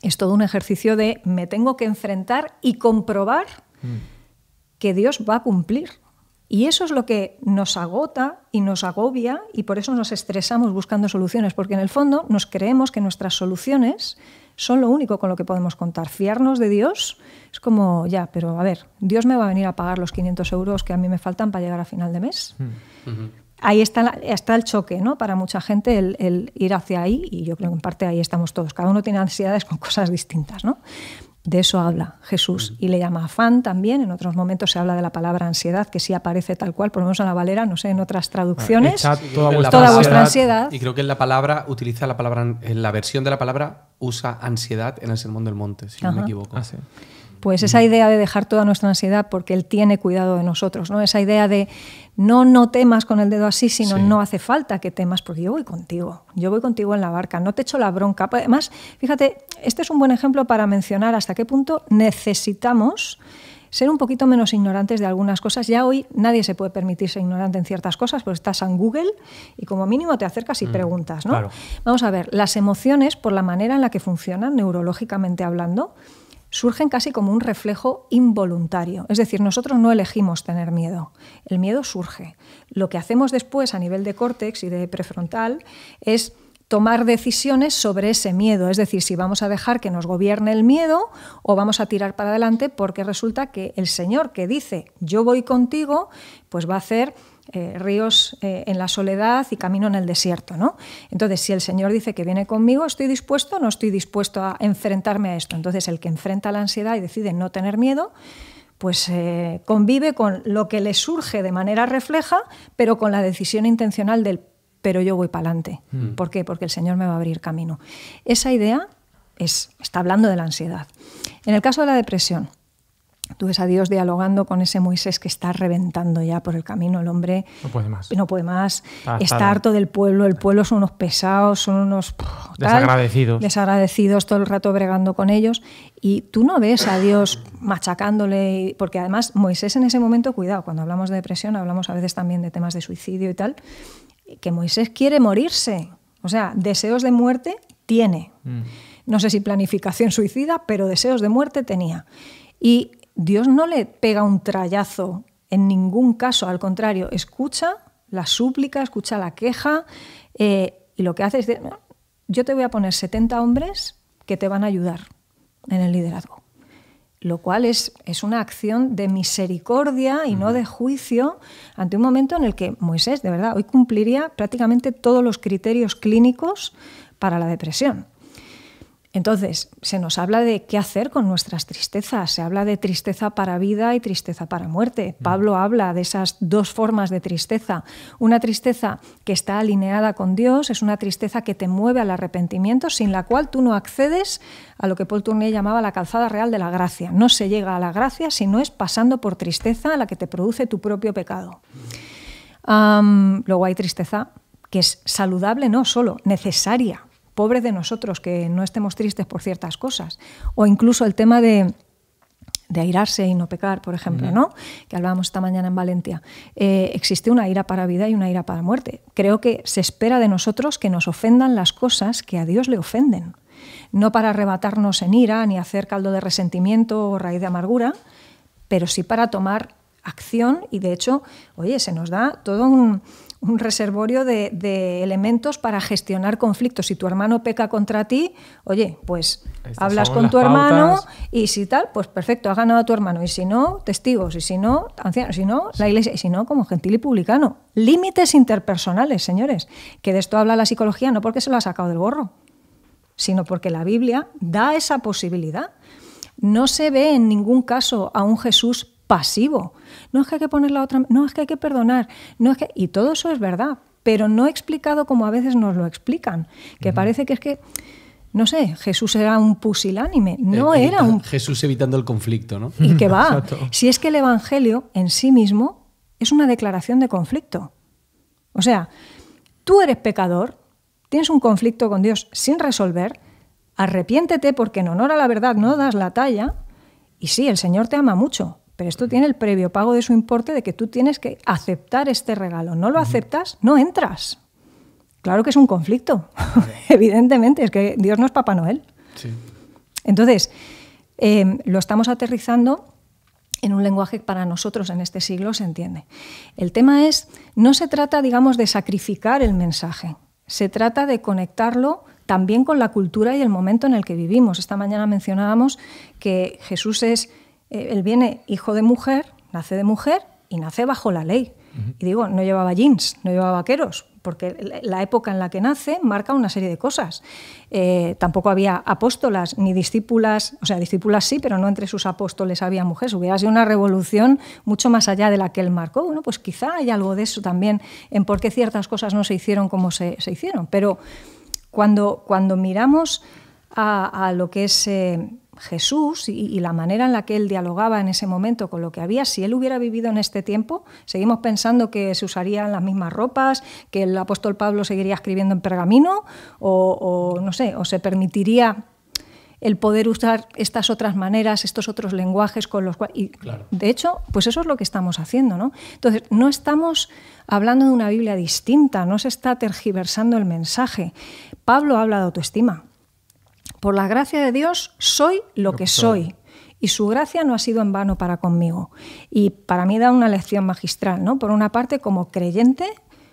[SPEAKER 3] es todo un ejercicio de me tengo que enfrentar y comprobar mm. que Dios va a cumplir y eso es lo que nos agota y nos agobia y por eso nos estresamos buscando soluciones, porque en el fondo nos creemos que nuestras soluciones son lo único con lo que podemos contar. Fiarnos de Dios es como, ya, pero a ver, Dios me va a venir a pagar los 500 euros que a mí me faltan para llegar a final de mes.
[SPEAKER 4] Mm.
[SPEAKER 3] Ahí está, está, el choque, ¿no? Para mucha gente el, el, ir hacia ahí, y yo creo que en parte ahí estamos todos. Cada uno tiene ansiedades con cosas distintas, ¿no? De eso habla Jesús y le llama afán también. En otros momentos se habla de la palabra ansiedad, que sí aparece tal cual, por lo menos en la Valera, no sé, en otras ah, traducciones. toda, vuestra, ansiedad,
[SPEAKER 2] Y creo que en la palabra utiliza la palabra, en la versión de la palabra usa ansiedad en el Sermón del Monte, si no me equivoco. Ah,
[SPEAKER 3] pues esa mm. idea de dejar toda nuestra ansiedad porque Él tiene cuidado de nosotros, ¿no? Esa idea de no, no temas con el dedo así, sino no hace falta que temas, porque yo voy contigo, yo voy contigo en la barca, no te echo la bronca. Pues, además, fíjate, este es un buen ejemplo para mencionar hasta qué punto necesitamos ser un poquito menos ignorantes de algunas cosas. Ya hoy nadie se puede permitir ser ignorante en ciertas cosas, porque estás en Google y como mínimo te acercas y mm, preguntas. ¿no? Vamos a ver, las emociones, por la manera en la que funcionan, neurológicamente hablando, surgen casi como un reflejo involuntario. Es decir, nosotros no elegimos tener miedo, el miedo surge. Lo que hacemos después a nivel de córtex y de prefrontal es tomar decisiones sobre ese miedo, es decir, si vamos a dejar que nos gobierne el miedo o vamos a tirar para adelante porque resulta que el Señor que dice yo voy contigo, pues va a hacer eh, ríos eh, en la soledad y camino en el desierto. ¿no? Entonces, si el Señor dice que viene conmigo, ¿estoy dispuesto no estoy dispuesto a enfrentarme a esto? Entonces, el que enfrenta la ansiedad y decide no tener miedo, pues eh, convive con lo que le surge de manera refleja, pero con la decisión intencional del pero yo voy para adelante. Mm. ¿Por qué? Porque el Señor me va a abrir camino. Esa idea es, está hablando de la ansiedad. En el caso de la depresión, tú ves a Dios dialogando con ese Moisés que está reventando ya por el camino. El hombre no puede más. No puede más. está, harto del pueblo. El pueblo son unos pesados, son unos... desagradecidos. desagradecidos, todo el rato bregando con ellos. Y tú no ves a Dios machacándole, porque además Moisés en ese momento, cuidado, cuando hablamos de depresión hablamos a veces también de temas de suicidio y tal, que Moisés quiere morirse. O sea, deseos de muerte tiene. Mm. No sé si planificación suicida, pero deseos de muerte tenía. Y Dios no le pega un trayazo en ningún caso, al contrario, escucha la súplica, escucha la queja eh, y lo que hace es decir, yo te voy a poner 70 hombres que te van a ayudar en el liderazgo lo cual es, una acción de misericordia y no de juicio ante un momento en el que Moisés, de verdad, hoy cumpliría prácticamente todos los criterios clínicos para la depresión. Entonces, se nos habla de qué hacer con nuestras tristezas. Se habla de tristeza para vida y tristeza para muerte. Mm. Pablo habla de esas dos formas de tristeza. Una tristeza que está alineada con Dios es una tristeza que te mueve al arrepentimiento, sin la cual tú no accedes a lo que Paul Tournier llamaba la calzada real de la gracia. No se llega a la gracia si no es pasando por tristeza a la que te produce tu propio pecado. luego hay tristeza que es saludable, no solo necesaria pobres de nosotros, que no estemos tristes por ciertas cosas. O incluso el tema de, de airarse y no pecar, por ejemplo, ¿no? Que hablábamos esta mañana en Valencia. Eh, existe una ira para vida y una ira para muerte. Creo que se espera de nosotros que nos ofendan las cosas que a Dios le ofenden. No para arrebatarnos en ira, ni hacer caldo de resentimiento o raíz de amargura, pero sí para tomar acción y de hecho, oye, se nos da todo un, un reservorio de, elementos para gestionar conflictos. Si tu hermano peca contra ti, oye, pues hablas con tu hermano y si tal, pues perfecto, ha ganado a tu hermano. Y si no, testigos. Y si no, ancianos. Si no, la iglesia. Y si no, como gentil y publicano. Límites interpersonales, señores. Que de esto habla la psicología no porque se lo ha sacado del gorro, sino porque la Biblia da esa posibilidad. No se ve en ningún caso a un Jesús pasivo no es que hay que poner la otra, no es que hay que perdonar, no es que... Y todo eso es verdad, pero no explicado como a veces nos lo explican, que parece que es que... No sé, Jesús era un pusilánime, no eh, era un...
[SPEAKER 2] Jesús evitando el conflicto, ¿no? Y que va, si
[SPEAKER 3] es que el Evangelio en sí mismo es una declaración de conflicto. O sea, tú eres pecador, tienes un conflicto con Dios sin resolver, arrepiéntete porque en honor a la verdad no das la talla. Y sí, el Señor te ama mucho, pero esto tiene el previo pago de su importe de que tú tienes que aceptar este regalo. No lo aceptas, no entras. Claro que es un conflicto, evidentemente, es que Dios no es Papá Noel. Entonces, em, lo estamos aterrizando en un lenguaje que para nosotros en este siglo se entiende. El tema es, no se trata, digamos, de sacrificar el mensaje, se trata de conectarlo también con la cultura y el momento en el que vivimos. Esta mañana mencionábamos que Jesús es eh, él viene hijo de mujer, nace de mujer y nace bajo la ley. Y digo, no llevaba jeans, no llevaba vaqueros, porque la época en la que nace marca una serie de cosas. Eh, tampoco había apóstolas ni discípulas, o sea, discípulas sí, pero no entre sus apóstoles había mujeres. Hubiera sido una revolución mucho más allá de la que él marcó. Bueno, pues quizá hay algo de eso también en por qué ciertas cosas no se hicieron como se, se hicieron. Pero cuando, cuando miramos a, lo que es eh, Jesús y, la manera en la que él dialogaba en ese momento con lo que había, si él hubiera vivido en este tiempo, seguimos pensando que se usarían las mismas ropas, que el apóstol Pablo seguiría escribiendo en pergamino, o, no sé, o se permitiría el poder usar estas otras maneras, estos otros lenguajes con los cuales... De hecho, pues eso es lo que estamos haciendo, ¿no? Entonces, no estamos hablando de una Biblia distinta, no se está tergiversando el mensaje. Pablo habla de autoestima, por la gracia de Dios soy lo que soy. Y su gracia no ha sido en vano para conmigo. Y para mí da una lección magistral, ¿no? Por una parte, como creyente,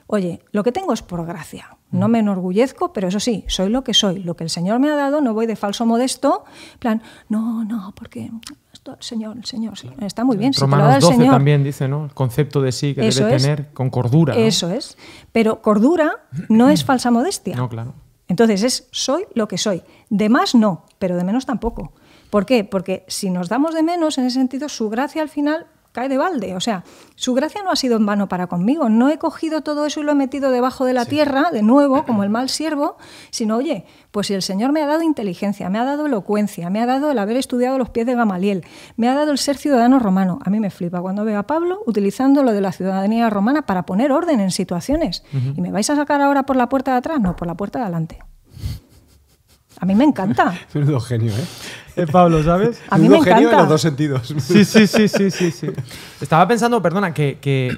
[SPEAKER 3] oye, lo que tengo es por gracia. No mm. me enorgullezco, pero eso sí, soy lo que soy. Lo que el Señor me ha dado, no voy de falso modesto, plan, no, no, porque el Señor, el Señor, está muy bien. Romanos 12 también
[SPEAKER 1] dice, ¿no? El concepto de sí que debe tener con cordura. Eso
[SPEAKER 3] es. Pero cordura no es falsa modestia. No, claro. Entonces es soy lo que soy. De más no, pero de menos tampoco. ¿Por qué? Porque si nos damos de menos, en ese sentido, su gracia al final cae de balde. O sea, su gracia no ha sido en vano para conmigo. No he cogido todo eso y lo he metido debajo de la tierra, de nuevo, como el mal siervo, sino, oye, pues si el Señor me ha dado inteligencia, me ha dado elocuencia, me ha dado el haber estudiado los pies de Gamaliel, me ha dado el ser ciudadano romano. A mí me flipa cuando veo a Pablo utilizando lo de la ciudadanía romana para poner orden en situaciones. ¿Y me vais a sacar ahora por la puerta de atrás? No, por la puerta de adelante. A mí me encanta.
[SPEAKER 1] un genio, ¿eh? ¿eh? Pablo, ¿sabes? A mí me genio encanta. los dos sentidos. Sí, sí, sí, sí, sí. Estaba pensando, perdona, que,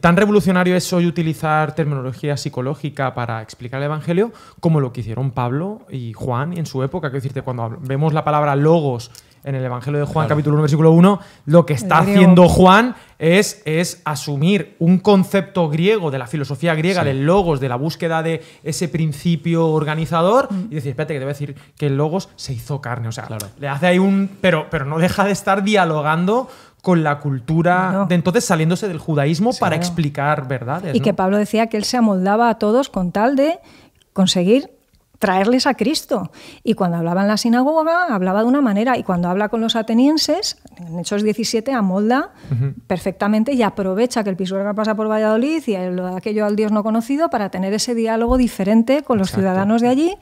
[SPEAKER 1] tan revolucionario es hoy utilizar terminología psicológica para explicar el Evangelio como lo que hicieron Pablo y Juan en su época. Quiero decirte, cuando vemos la palabra logos en el Evangelio de Juan, capítulo 1, versículo 1, lo que está haciendo Juan es, es, asumir un concepto griego de la filosofía griega, del logos, de la búsqueda de ese principio organizador, mm. y decir, espérate, que te voy a decir que el logos se hizo carne. O sea, claro. le hace ahí un. Pero, pero no deja de estar dialogando con la cultura de entonces saliéndose del judaísmo para explicar verdades. Y que Pablo
[SPEAKER 3] decía que él se amoldaba a todos con tal de conseguir traerles a Cristo. Y cuando hablaba en la sinagoga, hablaba de una manera, y cuando habla con los atenienses, en Hechos 17, amolda perfectamente y aprovecha que el pisuerga pasa por Valladolid y de aquello al Dios no conocido para tener ese diálogo diferente con los ciudadanos de allí.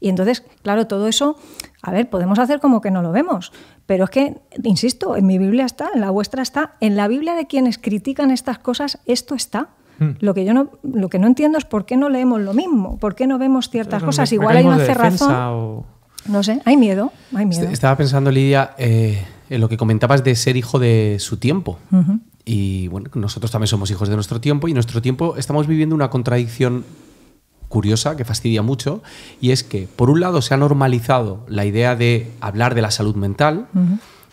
[SPEAKER 3] Y entonces, claro, todo eso, a ver, podemos hacer como que no lo vemos, pero es que, insisto, en mi Biblia está, en la vuestra está, en la Biblia de quienes critican estas cosas, esto está. Mm. Lo que yo no, lo que no entiendo es por qué no leemos lo mismo, por qué no vemos ciertas cosas. Igual hay una cerrazón. No sé, hay miedo, este, Estaba
[SPEAKER 2] pensando, Lidia, eh, en lo que comentabas de ser hijo de su tiempo. Y bueno, nosotros también somos hijos de nuestro tiempo y nuestro tiempo estamos viviendo una contradicción curiosa que fastidia mucho y es que por un lado se ha normalizado la idea de hablar de la salud mental,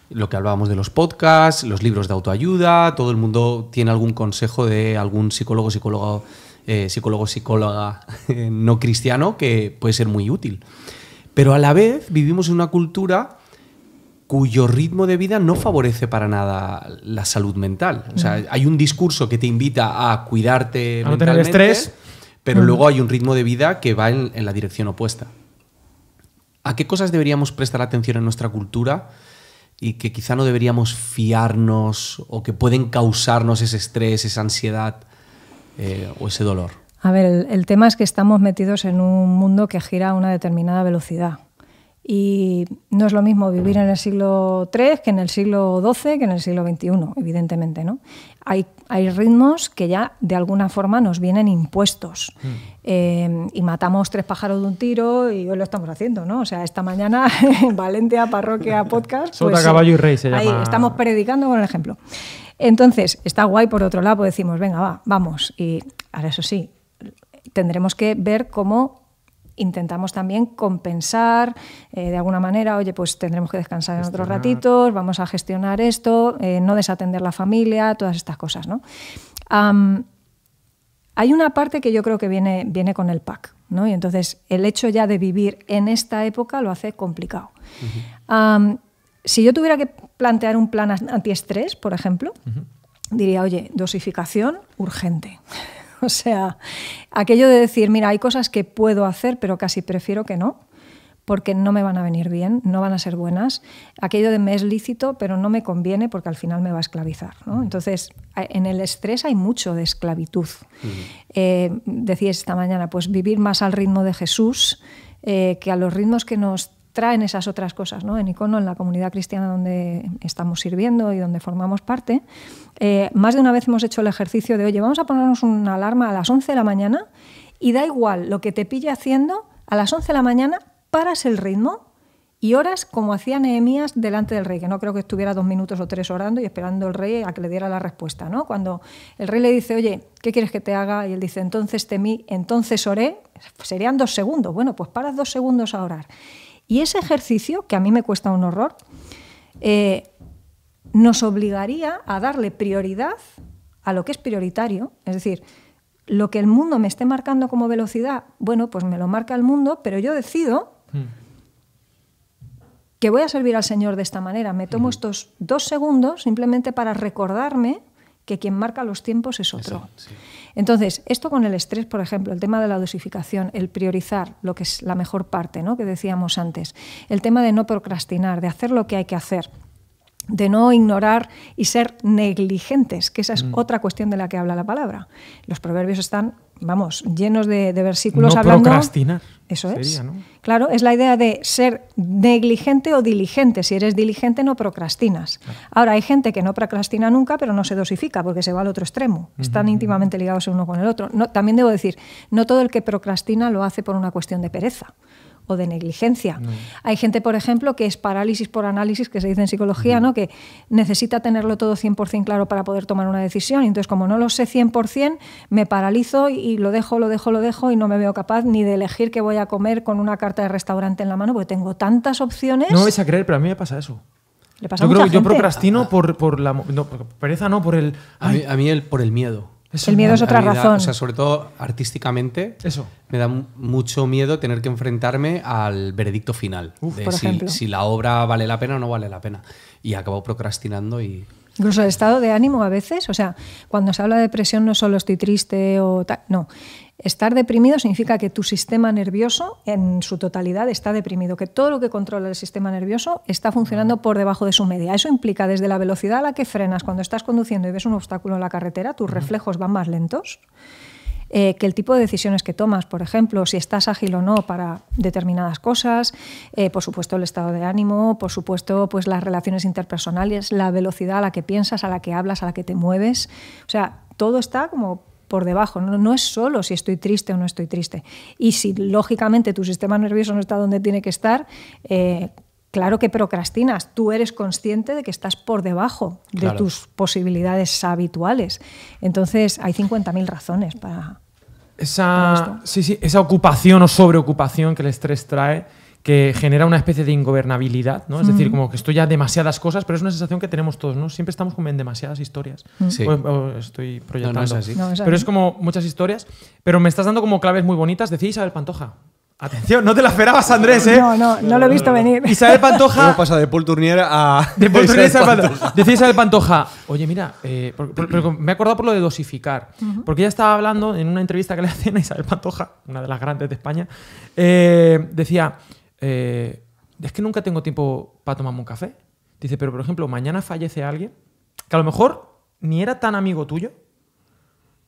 [SPEAKER 2] lo que hablábamos de los podcasts, los libros de autoayuda, todo el mundo tiene algún consejo de algún psicólogo, psicólogo, eh, psicólogo, psicóloga no cristiano que puede ser muy útil. Pero a la vez vivimos en una cultura cuyo ritmo de vida no favorece para nada la salud mental. O sea, hay un discurso que te invita a cuidarte a estrés, pero luego hay un ritmo de vida que va en la dirección opuesta. ¿A qué cosas deberíamos prestar atención en nuestra cultura? y que quizá no deberíamos fiarnos o que pueden causarnos ese estrés, esa ansiedad eh, o ese dolor?
[SPEAKER 3] A ver, el tema es que estamos metidos en un mundo que gira a una determinada velocidad. Y no es lo mismo vivir en el siglo III que en el siglo XII, que en el siglo XXI, evidentemente. ¿no? Hay, hay ritmos que ya de alguna forma nos vienen impuestos. Mm. Eh, y matamos tres pájaros de un tiro y hoy lo estamos haciendo. ¿no? O sea, esta mañana en Valencia, Parroquia, Podcast. Sota, pues, Caballo y Rey se llama. Ahí estamos predicando con el ejemplo. Entonces, está guay por otro lado, pues decimos, venga, va, vamos. Y ahora eso sí, tendremos que ver cómo intentamos también compensar eh, de alguna manera, oye, pues tendremos que descansar en otros ratitos, vamos a gestionar esto, eh, no desatender la familia, todas estas cosas, ¿no? hay una parte que yo creo que viene, viene con el pack, ¿no? Y entonces el hecho ya de vivir en esta época lo hace complicado. si yo tuviera que plantear un plan antiestrés, por ejemplo, diría, oye, dosificación urgente. O sea, aquello de decir, mira, hay cosas que puedo hacer, pero casi prefiero que no, porque no me van a venir bien, no van a ser buenas. Aquello de me es lícito, pero no me conviene porque al final me va a esclavizar. Entonces, en el estrés hay mucho de esclavitud. Eh, decía esta mañana, pues vivir más al ritmo de Jesús eh, que a los ritmos que nos en esas otras cosas. ¿no? En Icono, en la comunidad cristiana donde estamos sirviendo y donde formamos parte, eh, más de una vez hemos hecho el ejercicio de, oye, vamos a ponernos una alarma a las 11 de la mañana y da igual lo que te pille haciendo, a las 11 de la mañana paras el ritmo y oras como hacía Nehemías delante del rey, que no creo que estuviera dos minutos o tres orando y esperando al rey a que le diera la respuesta. ¿no? Cuando el rey le dice, oye, ¿qué quieres que te haga? Y él dice, entonces temí, entonces oré, serían dos segundos. Bueno, pues paras dos segundos a orar. Y ese ejercicio, que a mí me cuesta un horror, eh, nos obligaría a darle prioridad a lo que es prioritario, es decir, lo que el mundo me esté marcando como velocidad, bueno, pues me lo marca el mundo, pero yo decido que voy a servir al Señor de esta manera. Me tomo estos dos segundos simplemente para recordarme que quien marca los tiempos es otro. Entonces, esto con el estrés, por ejemplo, el tema de la dosificación, el priorizar lo que es la mejor parte, ¿no? que decíamos antes, el tema de no procrastinar, de hacer lo que hay que hacer de no ignorar y ser negligentes, que esa es mm. otra cuestión de la que habla la palabra. Los proverbios están vamos, llenos de, versículos no hablando. Procrastinar. Eso es. Claro, es la idea de ser negligente o diligente. Si eres diligente, no procrastinas. Ahora, hay gente que no procrastina nunca, pero no se dosifica porque se va al otro extremo. Están íntimamente ligados el uno con el otro. también debo decir, no todo el que procrastina lo hace por una cuestión de pereza o de negligencia. Mm. Hay gente, por ejemplo, que es parálisis por análisis, que se dice en psicología, mm. ¿no? que necesita tenerlo todo 100% claro para poder tomar una decisión. y Entonces, como no lo sé 100%, me paralizo y lo dejo, lo dejo, lo dejo y no me veo capaz ni de elegir qué voy a comer con una carta de restaurante en la mano, porque tengo tantas opciones. No vais
[SPEAKER 1] a creer, pero a mí me pasa eso. yo procrastino por, la pereza, no, por el... A mí, a el, por el miedo
[SPEAKER 2] el miedo es otra razón. o
[SPEAKER 1] sobre todo artísticamente,
[SPEAKER 3] Eso.
[SPEAKER 2] me da mucho miedo tener que enfrentarme al veredicto final. de si, la obra vale la pena o no vale la pena. Y acabo procrastinando y.
[SPEAKER 3] Incluso el estado de ánimo a veces. O sea, cuando se habla de depresión no solo estoy triste o tal. No. Estar deprimido significa que tu sistema nervioso en su totalidad está deprimido, que todo lo que controla el sistema nervioso está funcionando por debajo de su media. Eso implica desde la velocidad a la que frenas cuando estás conduciendo y ves un obstáculo en la carretera, tus reflejos van más lentos, eh, que el tipo de decisiones que tomas, por ejemplo, si estás ágil o no para determinadas cosas, eh, por supuesto el estado de ánimo, por supuesto pues las relaciones interpersonales, la velocidad a la que piensas, a la que hablas, a la que te mueves, o sea, todo está como por debajo. No, es solo si estoy triste o no estoy triste. Y si lógicamente tu sistema nervioso no está donde tiene que estar, eh, claro que procrastinas. Tú eres consciente de que estás por debajo de tus posibilidades habituales. Entonces hay 50.000 razones para...
[SPEAKER 1] Esa, sí, sí, esa ocupación o sobreocupación que el estrés trae que genera una especie de ingobernabilidad, ¿no? Es decir, como que estoy ya demasiadas cosas, pero es una sensación que tenemos todos, ¿no? Siempre estamos como en demasiadas historias. Sí. estoy proyectando. No, no es así. Pero es como muchas historias. Pero me estás dando como claves muy bonitas. Decía Isabel Pantoja. Atención, no te la esperabas, Andrés, ¿eh? No, no, no lo he visto venir. Isabel Pantoja. ¿Cómo pasa de Paul Tournier a. De Paul a Pantoja. Decía Isabel Pantoja. Oye, mira, eh, me he acordado por lo de dosificar. Porque ella estaba hablando en una entrevista que le hacían a Isabel Pantoja, una de las grandes de España. Eh, decía. Eh, es que nunca tengo tiempo para tomarme un café. Dice, pero por ejemplo, mañana fallece alguien que a lo mejor ni era tan amigo tuyo,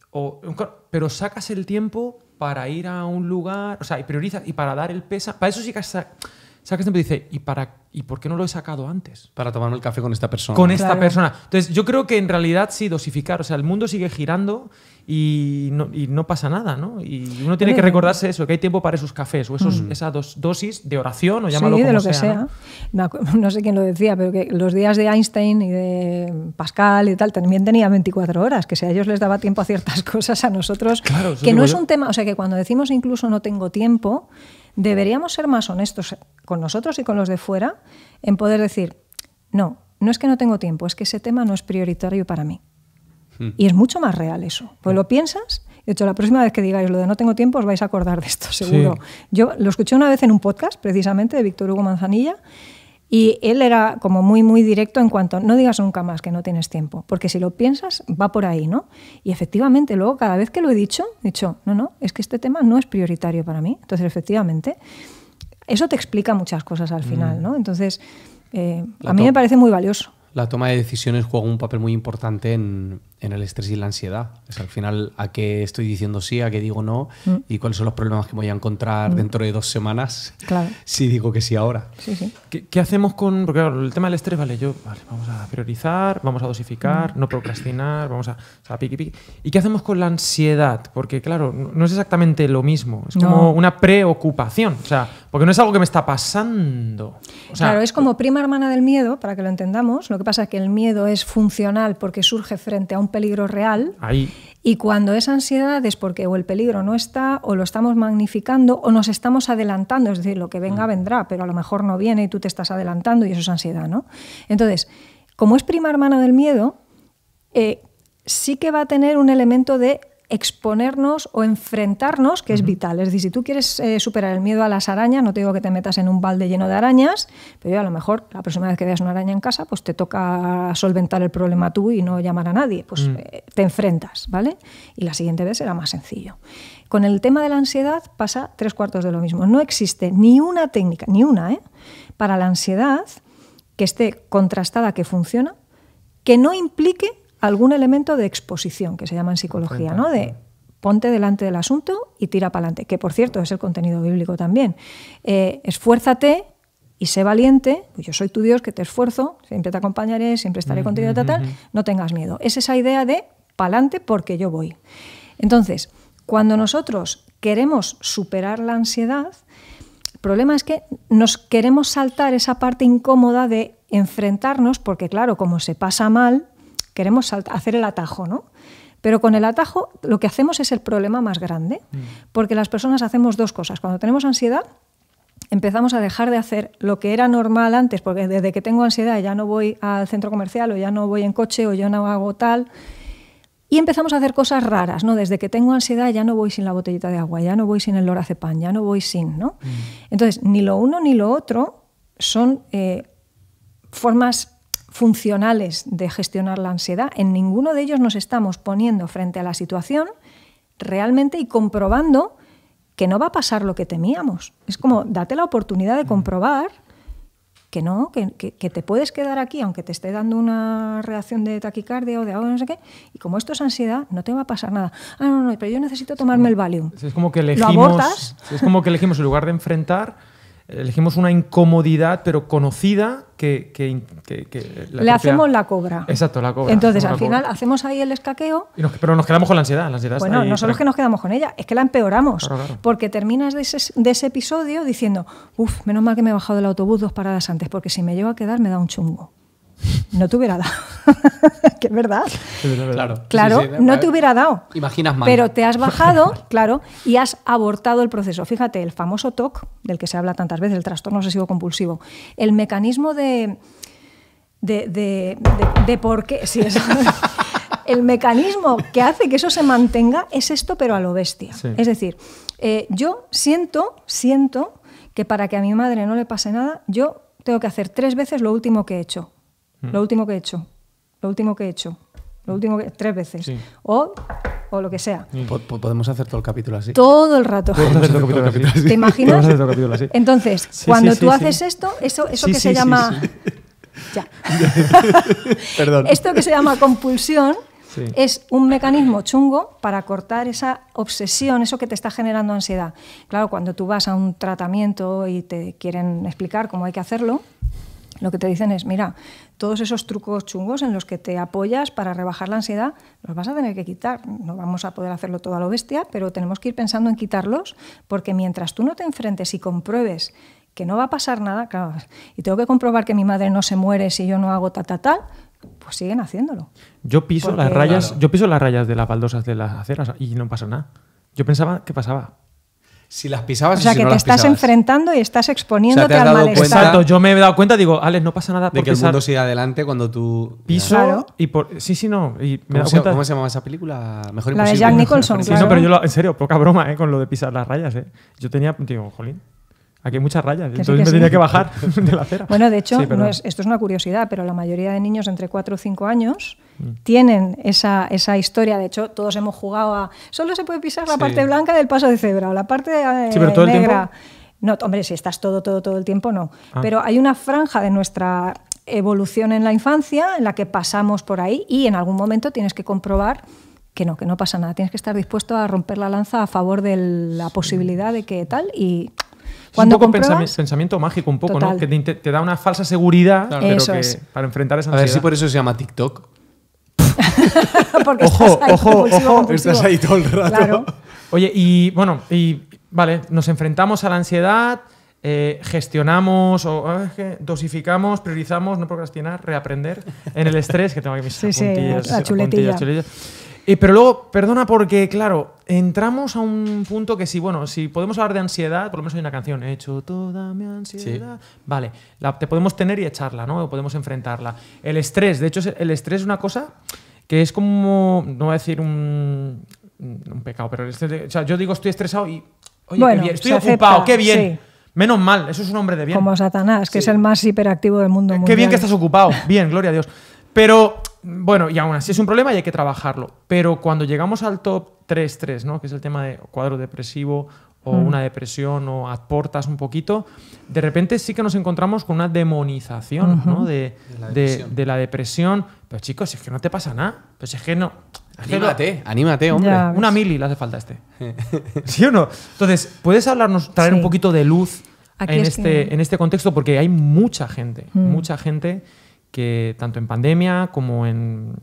[SPEAKER 1] o, pero sacas el tiempo para ir a un lugar, o sea, y priorizas, y para dar el peso. Para eso sí que sacas tiempo y dice, ¿y, para, ¿y por qué no lo he sacado antes?
[SPEAKER 2] Para tomarme el café con esta persona. Con esta persona.
[SPEAKER 1] Entonces, yo creo que en realidad sí, dosificar, o sea, el mundo sigue girando y no, no, pasa nada, ¿no? Y uno tiene que recordarse eso, que hay tiempo para esos cafés o esos, mm. esa dos, dosis de oración o llámalo de lo que sea.
[SPEAKER 3] ¿no? sé quién lo decía, pero que los días de Einstein y de Pascal y tal también tenía 24 horas, que si a ellos les daba tiempo a ciertas cosas, a nosotros, que no es un tema, o sea, que cuando decimos incluso no tengo tiempo, deberíamos ser más honestos con nosotros y con los de fuera en poder decir, no, no es que no tengo tiempo, es que ese tema no es prioritario para mí. Y es mucho más real eso. Pues lo piensas. De hecho, la próxima vez que digáis lo de no tengo tiempo, os vais a acordar de esto, seguro. Yo lo escuché una vez en un podcast, precisamente, de Víctor Hugo Manzanilla, y él era como muy, muy directo en cuanto, no digas nunca más que no tienes tiempo, porque si lo piensas, va por ahí, ¿no? Y efectivamente, luego cada vez que lo he dicho, he dicho, no, no, es que este tema no es prioritario para mí. Entonces, efectivamente, eso te explica muchas cosas al final, mm. ¿no? Entonces, eh, a mí me parece muy valioso.
[SPEAKER 2] La toma de decisiones juega un papel muy importante en, en el estrés y la ansiedad. Es al final a qué estoy diciendo sí, a qué digo no mm. y cuáles son los problemas
[SPEAKER 1] que voy a encontrar mm. dentro de dos semanas claro. si digo que sí ahora. Sí, sí. ¿Qué, hacemos con...? Porque claro, el tema del estrés, vale, yo, vale, vamos a priorizar, vamos a dosificar, mm. no procrastinar, vamos a, o sea, piqui, piqui. ¿Y qué hacemos con la ansiedad? Porque claro, no es exactamente lo mismo, es como una preocupación, o sea, porque no es algo que me está pasando. claro,
[SPEAKER 3] es como prima hermana del miedo, para que lo entendamos. Lo que pasa es que el miedo es funcional porque surge frente a un peligro real. Y cuando es ansiedad es porque o el peligro no está, o lo estamos magnificando, o nos estamos adelantando, es decir, lo que venga mm. vendrá, pero a lo mejor no viene y tú te estás adelantando y eso es ansiedad, ¿no? Entonces, como es prima hermana del miedo, eh, sí que va a tener un elemento de exponernos o enfrentarnos, que es vital. Es decir, si tú quieres eh, superar el miedo a las arañas, no te digo que te metas en un balde lleno de arañas, pero a lo mejor la próxima vez que veas una araña en casa, pues te toca solventar el problema tú y no llamar a nadie. Pues mm. eh, te enfrentas, ¿vale? Y la siguiente vez será más sencillo. Con el tema de la ansiedad pasa tres cuartos de lo mismo. No existe ni una técnica, ni una, ¿eh? para la ansiedad que esté contrastada, que funciona, que no implique algún elemento de exposición, que se llama en psicología, ¿no? De ponte delante del asunto y tira para adelante, que por cierto es el contenido bíblico también. Eh, esfuérzate y sé valiente, pues yo soy tu Dios que te esfuerzo, siempre te acompañaré, siempre estaré contigo, hasta tal, no tengas miedo. Es esa idea de pa'lante porque yo voy. Entonces, cuando nosotros queremos superar la ansiedad, el problema es que nos queremos saltar esa parte incómoda de enfrentarnos, porque claro, como se pasa mal, queremos hacer el atajo, ¿no? Pero con el atajo lo que hacemos es el problema más grande, mm. porque las personas hacemos dos cosas. Cuando tenemos ansiedad, empezamos a dejar de hacer lo que era normal antes, porque desde que tengo ansiedad ya no voy al centro comercial o ya no voy en coche o ya no hago tal. Y empezamos a hacer cosas raras, ¿no? Desde que tengo ansiedad ya no voy sin la botellita de agua, ya no voy sin el lorazepam, ya no voy sin, ¿no? Mm. Entonces, ni lo uno ni lo otro son eh, formas funcionales de gestionar la ansiedad. En ninguno de ellos nos estamos poniendo frente a la situación realmente y comprobando que no va a pasar lo que temíamos. Es como, date la oportunidad de mm. comprobar que no, que, que, te puedes quedar aquí, aunque te esté dando una reacción de taquicardia o de algo, no sé qué, y como esto es ansiedad, no te va a pasar nada. Ah, no, no, pero yo necesito tomarme el Valium.
[SPEAKER 1] Es como que elegimos, ¿Lo abortas? Es como que elegimos, en lugar de enfrentar, elegimos una incomodidad, pero conocida, que... le hacemos la cobra. Exacto, la cobra. Entonces, al final
[SPEAKER 3] hacemos ahí el escaqueo.
[SPEAKER 1] pero nos quedamos con la ansiedad. La bueno, no solo que
[SPEAKER 3] nos quedamos con ella, es que la empeoramos. Porque terminas de ese, de ese episodio diciendo, uff, menos mal que me he bajado del autobús dos paradas antes, porque si me llevo a quedar me da un chungo no te hubiera dado. que es verdad.
[SPEAKER 2] Claro, no te hubiera dado. Imaginas mal. Pero te has bajado,
[SPEAKER 3] claro, y has abortado el proceso. Fíjate, el famoso TOC, del que se habla tantas veces, el trastorno obsesivo compulsivo, el mecanismo de. de, de, por qué. Sí, el mecanismo que hace que eso se mantenga es esto, pero a lo bestia. Es decir, eh, yo siento, siento que para que a mi madre no le pase nada, yo tengo que hacer tres veces lo último que he hecho lo mm. último que he hecho. Lo último que he hecho. Lo último que. Tres veces. O, lo que sea.
[SPEAKER 2] Podemos hacer todo el capítulo así. Todo el rato. ¿Te imaginas? Entonces, cuando tú haces
[SPEAKER 3] esto, eso, eso que se llama. Ya.
[SPEAKER 4] Perdón. Esto que se llama
[SPEAKER 3] compulsión. Es un mecanismo chungo para cortar esa obsesión, eso que te está generando ansiedad. Claro, cuando tú vas a un tratamiento y te quieren explicar cómo hay que hacerlo, lo que te dicen es, mira, todos esos trucos chungos en los que te apoyas para rebajar la ansiedad, los vas a tener que quitar. No vamos a poder hacerlo todo a lo bestia, pero tenemos que ir pensando en quitarlos, porque mientras tú no te enfrentes y compruebes que no va a pasar nada, y tengo que comprobar que mi madre no se muere si yo no hago ta ta tal, pues siguen haciéndolo.
[SPEAKER 1] Yo piso las rayas, yo piso las rayas de las baldosas de las aceras y no pasa nada. Yo pensaba que pasaba, si las pisabas o sea, que te estás
[SPEAKER 3] enfrentando y estás exponiéndote o sea, al malestar. Exacto,
[SPEAKER 1] yo me he dado cuenta, digo, Alex, no pasa nada de que el mundo siga adelante cuando tú piso y por sí, sí, no, y me ¿Cómo, se, ¿Cómo se llamaba esa película? Mejor la de Jack Nicholson, Sí, pero yo lo, en serio, poca broma, eh, con lo de pisar las rayas, eh. Yo tenía digo, jolín, Aquí hay muchas rayas, entonces me tenía que bajar de la acera. Bueno, de hecho,
[SPEAKER 3] esto es una curiosidad, pero la mayoría de niños entre 4 o 5 años mm. tienen esa, historia. De hecho, todos hemos jugado a. Solo se puede pisar la parte blanca del paso de cebra o la parte eh, negra. No, hombre, si estás todo, todo, todo el tiempo, no. Ah. Pero hay una franja de nuestra evolución en la infancia en la que pasamos por ahí y en algún momento tienes que comprobar que no, que no pasa nada. Tienes que estar dispuesto a romper la lanza a favor de la posibilidad de que tal y es un poco
[SPEAKER 1] pensamiento mágico, un poco, ¿no? Que te, da una falsa seguridad para enfrentar esa ansiedad. A ver si por eso se llama TikTok. ojo, ojo, ojo, estás ahí todo el rato. Oye, y bueno, y vale, nos enfrentamos a la ansiedad, eh, gestionamos o ah, dosificamos, priorizamos, no procrastinar, reaprender en el estrés, que tengo que mis sí, puntillas, sí, la chuletilla pero luego, perdona, porque claro, entramos a un punto que sí bueno, si podemos hablar de ansiedad, por lo menos hay una canción, he hecho toda mi ansiedad. Vale, la, te podemos tener y echarla, ¿no? O podemos enfrentarla. El estrés, de hecho, el estrés es una cosa que es como, no voy a decir un, un pecado, pero el estrés, o sea, yo digo estoy estresado y, estoy ocupado, qué bien. Menos mal, eso es un hombre de bien. Como
[SPEAKER 3] Satanás, que es el más hiperactivo del mundo. Qué bien que estás ocupado.
[SPEAKER 1] Bien, gloria a Dios. Pero bueno, y aún así es un problema y hay que trabajarlo. Pero cuando llegamos al top 3-3, ¿no? que es el tema de cuadro depresivo o mm. una depresión o aportas un poquito, de repente sí que nos encontramos con una demonización de, la depresión. Pero chicos, es que no te pasa nada. Pues es que no. Anímate, anímate, hombre. una mili le hace falta este. ¿Sí o no? Entonces, ¿puedes hablarnos, traer un poquito de luz en, este, en este contexto? Porque hay mucha gente, mm. mucha gente que tanto en pandemia como en,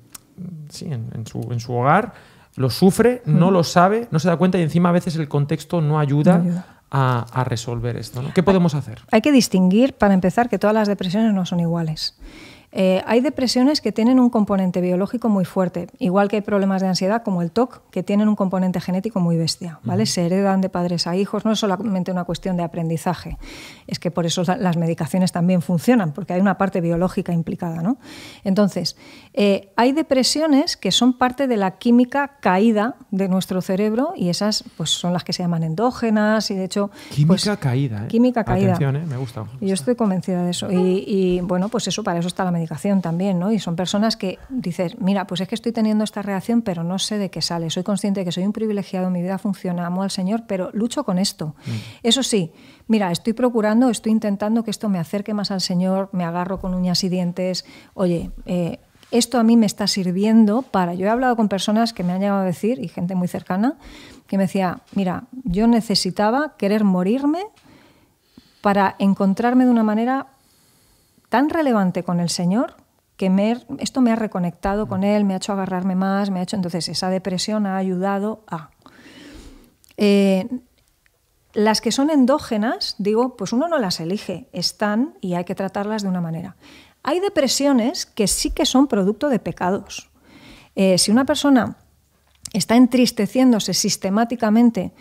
[SPEAKER 1] sí, en, su, en su, hogar lo sufre, no lo sabe, no se da cuenta y encima a veces el contexto no ayuda. A, resolver esto. ¿Qué podemos hacer?
[SPEAKER 3] Hay que distinguir, para empezar, que todas las depresiones no son iguales. Eh, hay depresiones que tienen un componente biológico muy fuerte, igual que hay problemas de ansiedad como el TOC, que tienen un componente genético muy bestia, ¿vale? Se heredan de padres a hijos, no es solamente una cuestión de aprendizaje, es que por eso las medicaciones también funcionan, porque hay una parte biológica implicada, ¿no? Entonces, eh, hay depresiones que son parte de la química caída de nuestro cerebro y esas pues, son las que se llaman endógenas y de hecho... Pues,
[SPEAKER 1] química caída, ¿eh? Química caída. Atención, me gusta, me gusta.
[SPEAKER 3] Yo estoy convencida de eso y, y bueno, pues eso para eso está la medicación también, ¿no? Y son personas que dicen, mira, pues es que estoy teniendo esta reacción, pero no sé de qué sale. Soy consciente de que soy un privilegiado, mi vida funciona, amo al Señor, pero lucho con esto. Mm. Eso sí, mira, estoy procurando, estoy intentando que esto me acerque más al Señor, me agarro con uñas y dientes. Oye, eh, esto a mí me está sirviendo para... Yo he hablado con personas que me han llegado a decir, y gente muy cercana, que me decía, mira, yo necesitaba querer morirme para encontrarme de una manera tan relevante con el Señor que esto me ha reconectado con Él, me ha hecho agarrarme más, me ha hecho... Entonces, esa depresión ha ayudado a... Eh, las que son endógenas, digo, pues uno no las elige, están y hay que tratarlas de una manera. Hay depresiones que sí que son producto de pecados. Eh, si una persona está entristeciéndose sistemáticamente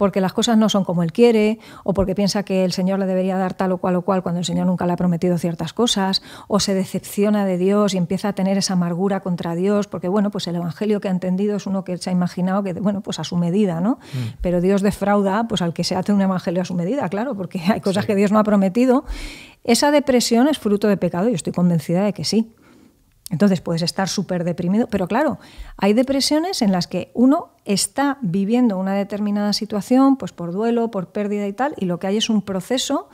[SPEAKER 3] porque las cosas no son como él quiere, o porque piensa que el Señor le debería dar tal o cual o cual cuando el Señor nunca le ha prometido ciertas cosas, o se decepciona de Dios y empieza a tener esa amargura contra Dios, porque bueno, pues el Evangelio que ha entendido es uno que se ha imaginado que, bueno, pues a su medida, ¿no? Mm. Pero Dios defrauda pues al que se hace un Evangelio a su medida, claro, porque hay cosas que Dios no ha prometido. Esa depresión es fruto de pecado, yo estoy convencida de que sí. Entonces puedes estar súper deprimido, pero claro, hay depresiones en las que uno está viviendo una determinada situación, pues por duelo, por pérdida y tal, y lo que hay es un proceso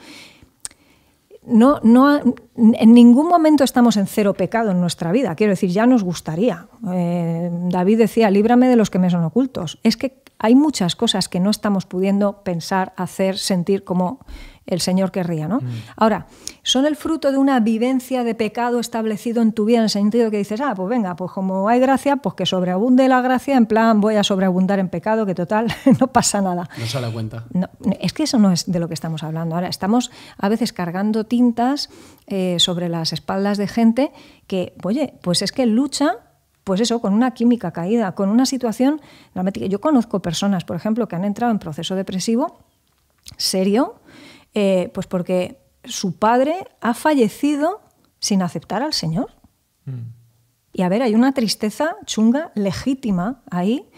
[SPEAKER 3] no, no, en ningún momento estamos en cero pecado en nuestra vida. Quiero decir, ya nos gustaría. Eh, David decía, líbrame de los que me son ocultos. Es que hay muchas cosas que no estamos pudiendo pensar, hacer, sentir como el Señor querría. ¿no? Mm. Ahora, son el fruto de una vivencia de pecado establecido en tu vida, en el sentido que dices, ah, pues venga, pues como hay gracia, pues que sobreabunde la gracia, en plan voy a sobreabundar en pecado, que total, no pasa nada.
[SPEAKER 2] No se da cuenta.
[SPEAKER 3] es que eso no es de lo que estamos hablando. Ahora, estamos a veces cargando tintas. Eh, sobre las espaldas de gente que, oye, pues es que lucha pues eso, con una química caída, con una situación dramática. Yo conozco personas, por ejemplo, que han entrado en proceso depresivo serio, eh, pues porque su padre ha fallecido sin aceptar al Señor. Mm. Y a ver, hay una tristeza chunga, legítima ahí,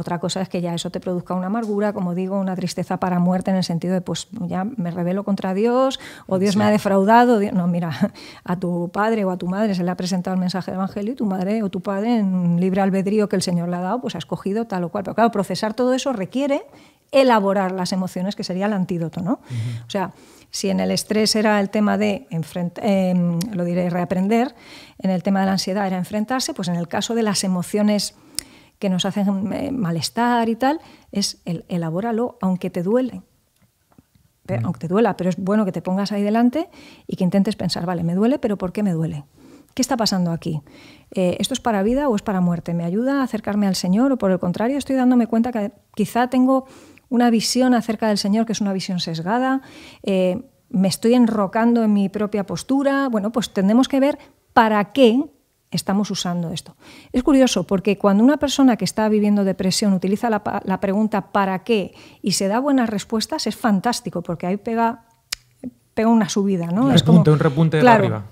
[SPEAKER 3] otra cosa es que ya eso te produzca una amargura, como digo, una tristeza para muerte en el sentido de, pues ya me rebelo contra Dios, o Dios me ha defraudado. No, mira, a tu padre o a tu madre se le ha presentado el mensaje del Evangelio y tu madre o tu padre, en libre albedrío que el Señor le ha dado, pues ha escogido tal o cual. Pero claro, procesar todo eso requiere elaborar las emociones, que sería el antídoto, ¿no? O sea, si en el estrés era el tema de em, lo diré reaprender, en el tema de la ansiedad era enfrentarse, pues en el caso de las emociones que nos hacen eh, malestar y tal, es el, elabóralo aunque te duele. Mm. Aunque te duela, pero es bueno que te pongas ahí delante y que intentes pensar, vale, me duele, pero ¿por qué me duele? ¿Qué está pasando aquí? Eh, ¿Esto es para vida o es para muerte? ¿Me ayuda a acercarme al Señor o por el contrario estoy dándome cuenta que quizá tengo una visión acerca del Señor que es una visión sesgada? Eh, ¿Me estoy enrocando en mi propia postura? Bueno, pues tendremos que ver para qué estamos usando esto. Es curioso porque cuando una persona que está viviendo depresión utiliza la, pregunta ¿para qué? y se da buenas respuestas, es fantástico porque ahí pega, pega una subida. ¿no? es como, un repunte de arriba.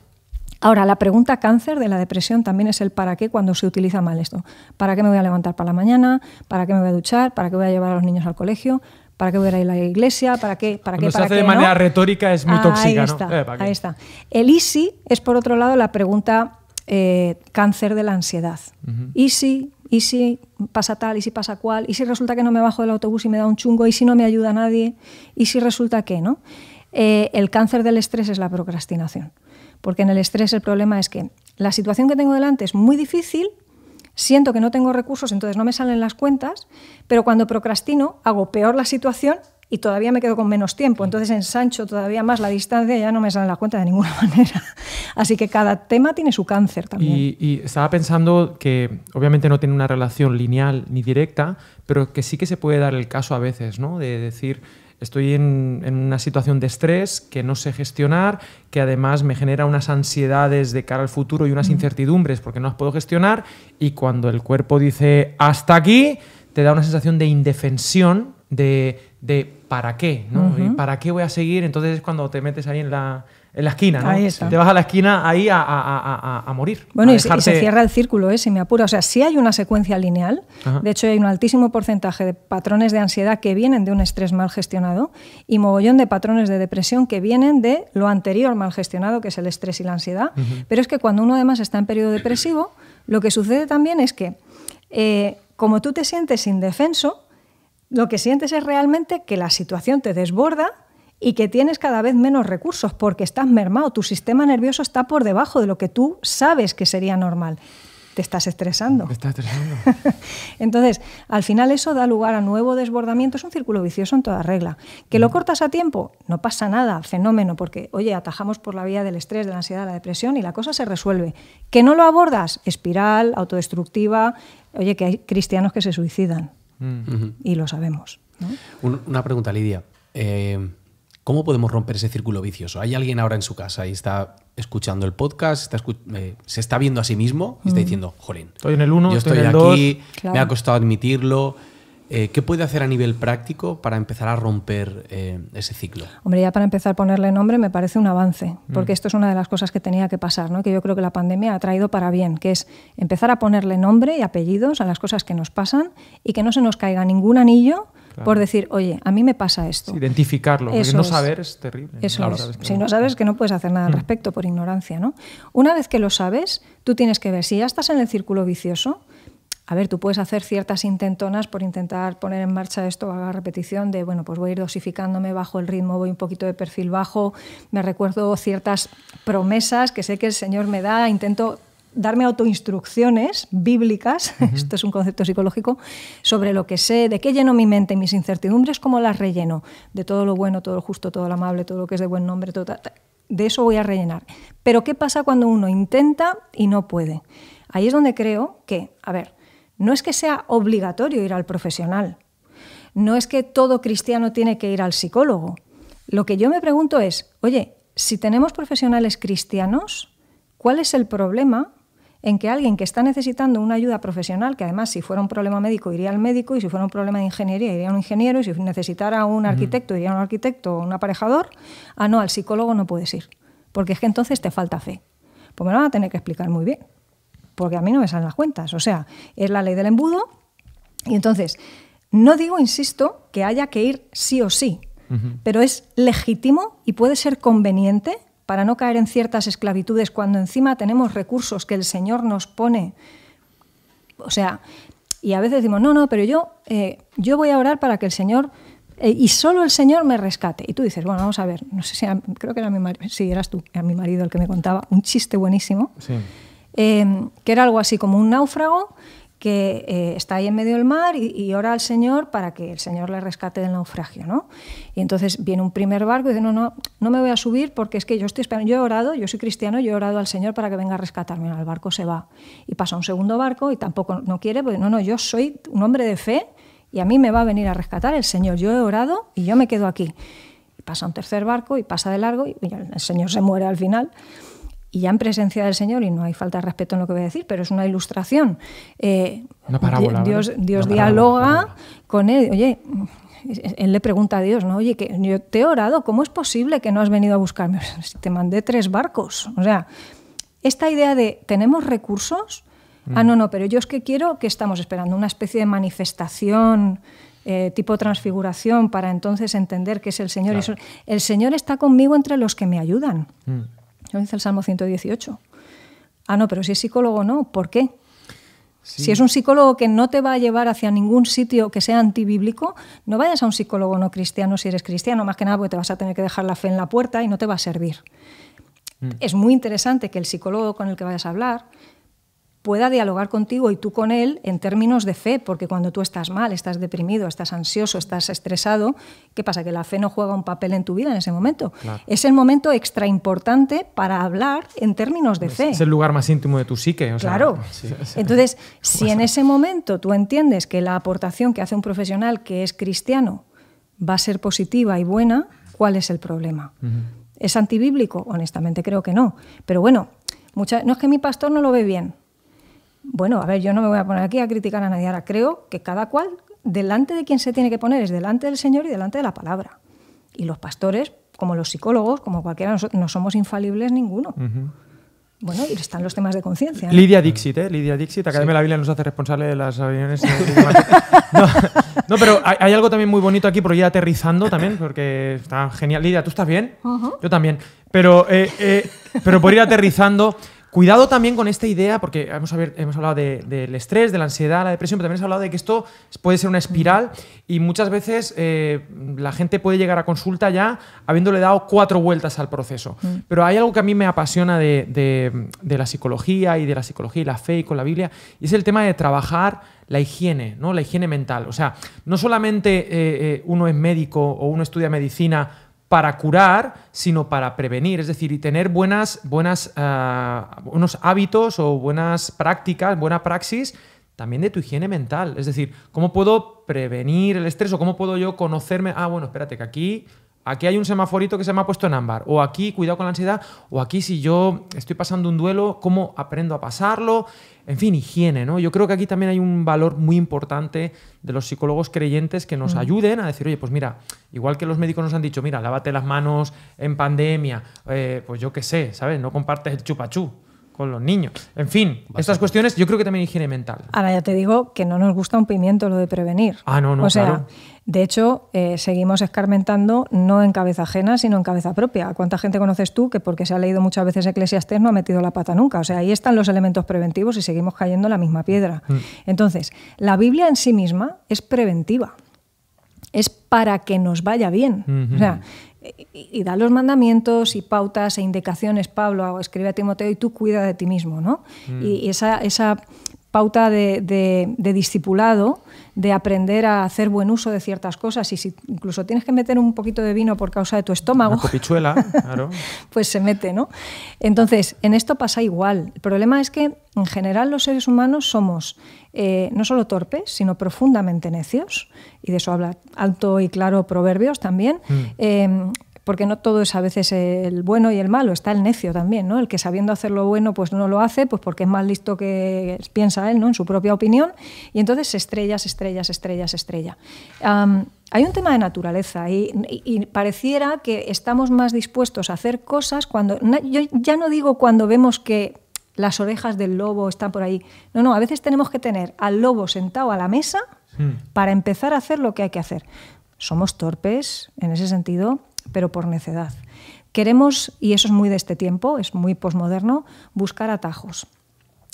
[SPEAKER 3] Ahora, la pregunta cáncer de la depresión también es el para qué cuando se utiliza mal esto. ¿Para qué me voy a levantar para la mañana? ¿Para qué me voy a duchar? ¿Para qué voy a llevar a los niños al colegio? ¿Para qué voy a ir a la iglesia? ¿Para qué? ¿Para qué? ¿Para se hace de manera
[SPEAKER 1] retórica es muy tóxica. Está, eh, ahí está.
[SPEAKER 3] El easy es, por otro lado, la pregunta eh, cáncer de la ansiedad. Y si, y si pasa tal, y si pasa cual, y si resulta que no me bajo del autobús y me da un chungo, y si no me ayuda nadie, y si resulta que no. Eh, el cáncer del estrés es la procrastinación, porque en el estrés el problema es que la situación que tengo delante es muy difícil, siento que no tengo recursos, entonces no me salen las cuentas, pero cuando procrastino hago peor la situación y todavía me quedo con menos tiempo. Entonces ensancho todavía más la distancia y ya no me sale la cuenta de ninguna manera. Así que cada tema tiene su cáncer también.
[SPEAKER 1] Y, estaba pensando que obviamente no tiene una relación lineal ni directa, pero que sí que se puede dar el caso a veces, ¿no? De decir, estoy en, una situación de estrés que no sé gestionar, que además me genera unas ansiedades de cara al futuro y unas incertidumbres porque no las puedo gestionar. Y cuando el cuerpo dice, hasta aquí, te da una sensación de indefensión de, para qué, ¿no? ¿Para qué voy a seguir? Entonces es cuando te metes ahí en la, en la esquina, ¿no? Ahí Te vas a la esquina ahí a, a, a, a morir. Bueno, y se, cierra
[SPEAKER 3] el círculo, ¿eh? si me apuro O sea, sí hay una secuencia lineal. De hecho, hay un altísimo porcentaje de patrones de ansiedad que vienen de un estrés mal gestionado y mogollón de patrones de depresión que vienen de lo anterior mal gestionado, que es el estrés y la ansiedad. Pero es que cuando uno además está en periodo depresivo, lo que sucede también es que, eh, como tú te sientes indefenso, lo que sientes es realmente que la situación te desborda y que tienes cada vez menos recursos porque estás mermado, tu sistema nervioso está por debajo de lo que tú sabes que sería normal. Te estás estresando.
[SPEAKER 2] estresando.
[SPEAKER 3] Entonces, al final eso da lugar a nuevo desbordamiento, es un círculo vicioso en toda regla. ¿Que lo mm. cortas a tiempo? No pasa nada, fenómeno, porque, oye, atajamos por la vía del estrés, de la ansiedad, de la depresión y la cosa se resuelve. ¿Que no lo abordas? Espiral, autodestructiva, oye, que hay cristianos que se suicidan. Y lo sabemos.
[SPEAKER 2] una pregunta, Lidia. Eh, ¿Cómo podemos romper ese círculo vicioso? Hay alguien ahora en su casa y está escuchando el podcast, eh, se está viendo a sí mismo y está diciendo, jolín, estoy en el uno, estoy, en el dos. me ha costado admitirlo, eh, ¿Qué puede hacer a nivel práctico para empezar a romper eh, ese ciclo?
[SPEAKER 3] Hombre, ya para empezar a ponerle nombre me parece un avance, porque mm. esto es una de las cosas que tenía que pasar, ¿no? que yo creo que la pandemia ha traído para bien, que es empezar a ponerle nombre y apellidos a las cosas que nos pasan y que no se nos caiga ningún anillo por decir, oye, a mí me pasa esto. identificarlo, porque no saber es terrible. Eso si no sabes que no puedes hacer nada al mm. respecto por ignorancia, ¿no? Una vez que lo sabes, tú tienes que ver si ya estás en el círculo vicioso, a ver, tú puedes hacer ciertas intentonas por intentar poner en marcha esto a repetición de, bueno, pues voy a ir dosificándome bajo el ritmo, voy un poquito de perfil bajo, me recuerdo ciertas promesas que sé que el Señor me da, intento darme autoinstrucciones bíblicas, esto es un concepto psicológico, sobre lo que sé, de qué lleno mi mente, mis incertidumbres, cómo las relleno, de todo lo bueno, todo lo justo, todo lo amable, todo lo que es de buen nombre, de eso voy a rellenar. Pero ¿qué pasa cuando uno intenta y no puede? Ahí es donde creo que, a ver, no es que sea obligatorio ir al profesional, no es que todo cristiano tiene que ir al psicólogo. Lo que yo me pregunto es, oye, si tenemos profesionales cristianos, ¿cuál es el problema en que alguien que está necesitando una ayuda profesional, que además si fuera un problema médico iría al médico y si fuera un problema de ingeniería iría a un ingeniero y si necesitara un arquitecto iría a un arquitecto o un aparejador, ah, no, al psicólogo no puedes ir, porque es que entonces te falta fe. Pues me lo van a tener que explicar muy bien porque a mí no me salen las cuentas. O sea, es la ley del embudo. Y entonces, no digo, insisto, que haya que ir sí o sí, pero es legítimo y puede ser conveniente para no caer en ciertas esclavitudes cuando encima tenemos recursos que el Señor nos pone. O sea, y a veces decimos, no, no, pero yo, eh, yo voy a orar para que el Señor eh, y solo el Señor me rescate. Y tú dices, bueno, vamos a ver, no sé si, era, creo que era mi marido, sí, eras tú, era mi marido el que me contaba un chiste buenísimo. Sí Em, que era algo así como un náufrago que eh, está ahí en medio del mar y, ora al Señor para que el Señor le rescate del naufragio, ¿no? Y entonces viene un primer barco y dice, no, no, no me voy a subir porque es que yo estoy esperando, yo he orado, yo soy cristiano, yo he orado al Señor para que venga a rescatarme, el barco se va. Y pasa un segundo barco y tampoco no quiere, porque no, no, yo soy un hombre de fe y a mí me va a venir a rescatar el Señor, yo he orado y yo me quedo aquí. Y pasa un tercer barco y pasa de largo y el Señor se muere al final y ya en presencia del Señor, y no hay falta de respeto en lo que voy a decir, pero es una ilustración. Eh, una parábola, Dios, Dios dialoga con él. Oye, él le pregunta a Dios, ¿no? Oye, que yo te he orado, ¿cómo es posible que no has venido a buscarme? Te mandé tres barcos. O sea, esta idea de tenemos recursos. Ah, mm. no, no, pero yo es que quiero que estamos esperando una especie de manifestación. Eh, tipo transfiguración para entonces entender que es el Señor. El Señor está conmigo entre los que me ayudan. Mm. Lo dice el Salmo 118. Ah, no, pero si es psicólogo no, ¿por qué? Si es un psicólogo que no te va a llevar hacia ningún sitio que sea antibíblico, no vayas a un psicólogo no cristiano si eres cristiano, más que nada porque te vas a tener que dejar la fe en la puerta y no te va a servir. Mm. Es muy interesante que el psicólogo con el que vayas a hablar pueda dialogar contigo y tú con él en términos de fe, porque cuando tú estás mal, estás deprimido, estás ansioso, estás estresado, ¿qué pasa? Que la fe no juega un papel en tu vida en ese momento. Es el momento extra importante para hablar en términos de fe. Es el
[SPEAKER 1] lugar más íntimo de tu psique. claro.
[SPEAKER 3] Entonces, si en ese momento tú entiendes que la aportación que hace un profesional que es cristiano va a ser positiva y buena, ¿cuál es el problema? ¿Es antibíblico? Honestamente creo que no. Pero bueno, no es que mi pastor no lo ve bien bueno, a ver, yo no me voy a poner aquí a criticar a nadie. Ahora creo que cada cual, delante de quien se tiene que poner, es delante del Señor y delante de la palabra. Y los pastores, como los psicólogos, como cualquiera, no somos infalibles ninguno. Bueno, y están los temas de conciencia. Lidia
[SPEAKER 1] Dixit, ¿eh? Lidia Dixit, Academia de la Biblia nos hace responsable de las aviones. no, pero hay, algo también muy bonito aquí, por ir aterrizando también, porque está genial. Lidia, ¿tú estás bien? Yo también. Pero, eh, eh, pero por ir aterrizando, Cuidado también con esta idea, porque hemos, hablado del estrés, de la ansiedad, la depresión, pero también hemos hablado de que esto puede ser una espiral y muchas veces eh, la gente puede llegar a consulta ya habiéndole dado cuatro vueltas al proceso. Mm. Pero hay algo que a mí me apasiona de, la psicología y de la psicología y la fe y con la Biblia, y es el tema de trabajar la higiene, ¿no? la higiene mental. O sea, no solamente eh, eh, uno es médico o uno estudia medicina para curar, sino para prevenir, es decir, y tener buenas, buenas, ah, buenos hábitos o buenas prácticas, buena praxis también de tu higiene mental. Es decir, ¿cómo puedo prevenir el estrés o cómo puedo yo conocerme? Ah, bueno, espérate, que aquí aquí hay un semaforito que se me ha puesto en ámbar, o aquí cuidado con la ansiedad, o aquí si yo estoy pasando un duelo, ¿cómo aprendo a pasarlo? en fin, higiene, ¿no? Yo creo que aquí también hay un valor muy importante de los psicólogos creyentes que nos mm. ayuden a decir, oye, pues mira, igual que los médicos nos han dicho, mira, lávate las manos en pandemia, eh, pues yo qué sé, ¿sabes? No compartes el chupachú con los niños. En fin, estas cuestiones yo creo que también higiene mental.
[SPEAKER 3] Ahora ya te digo que no nos gusta un pimiento lo de prevenir. Ah, no, no, o de hecho, eh, seguimos escarmentando no en cabeza ajena, sino en cabeza propia. ¿Cuánta gente conoces tú que porque se ha leído muchas veces Eclesiastes no ha metido la pata nunca? O sea, ahí están los elementos preventivos y seguimos cayendo en la misma piedra. Mm. Entonces, la Biblia en sí misma es preventiva. Es para que nos vaya bien. O sea, y, da los mandamientos y pautas e indicaciones, Pablo escribe a Timoteo, y tú cuida de ti mismo, ¿no? Y, mm. y esa, esa pauta de, de, discipulado, de aprender a hacer buen uso de ciertas cosas. Y si incluso tienes que meter un poquito de vino por causa de tu estómago, pues se mete, ¿no? Entonces, en esto pasa igual. El problema es que en general los seres humanos somos eh, no solo torpes, sino profundamente necios, y de eso habla alto y claro Proverbios también. Mm. Em, porque no todo es a veces el bueno y el malo, está el necio también, ¿no? El que sabiendo hacer lo bueno pues no lo hace, pues porque es más listo que piensa él, ¿no? En su propia opinión, y entonces estrellas, estrellas, estrellas, estrella, se hay un tema de naturaleza y, pareciera que estamos más dispuestos a hacer cosas cuando, yo ya no digo cuando vemos que las orejas del lobo están por ahí, no, no, a veces tenemos que tener al lobo sentado a la mesa hmm. para empezar a hacer lo que hay que hacer. Somos torpes en ese sentido, pero por necedad. Queremos, y eso es muy de este tiempo, es muy posmoderno, buscar atajos.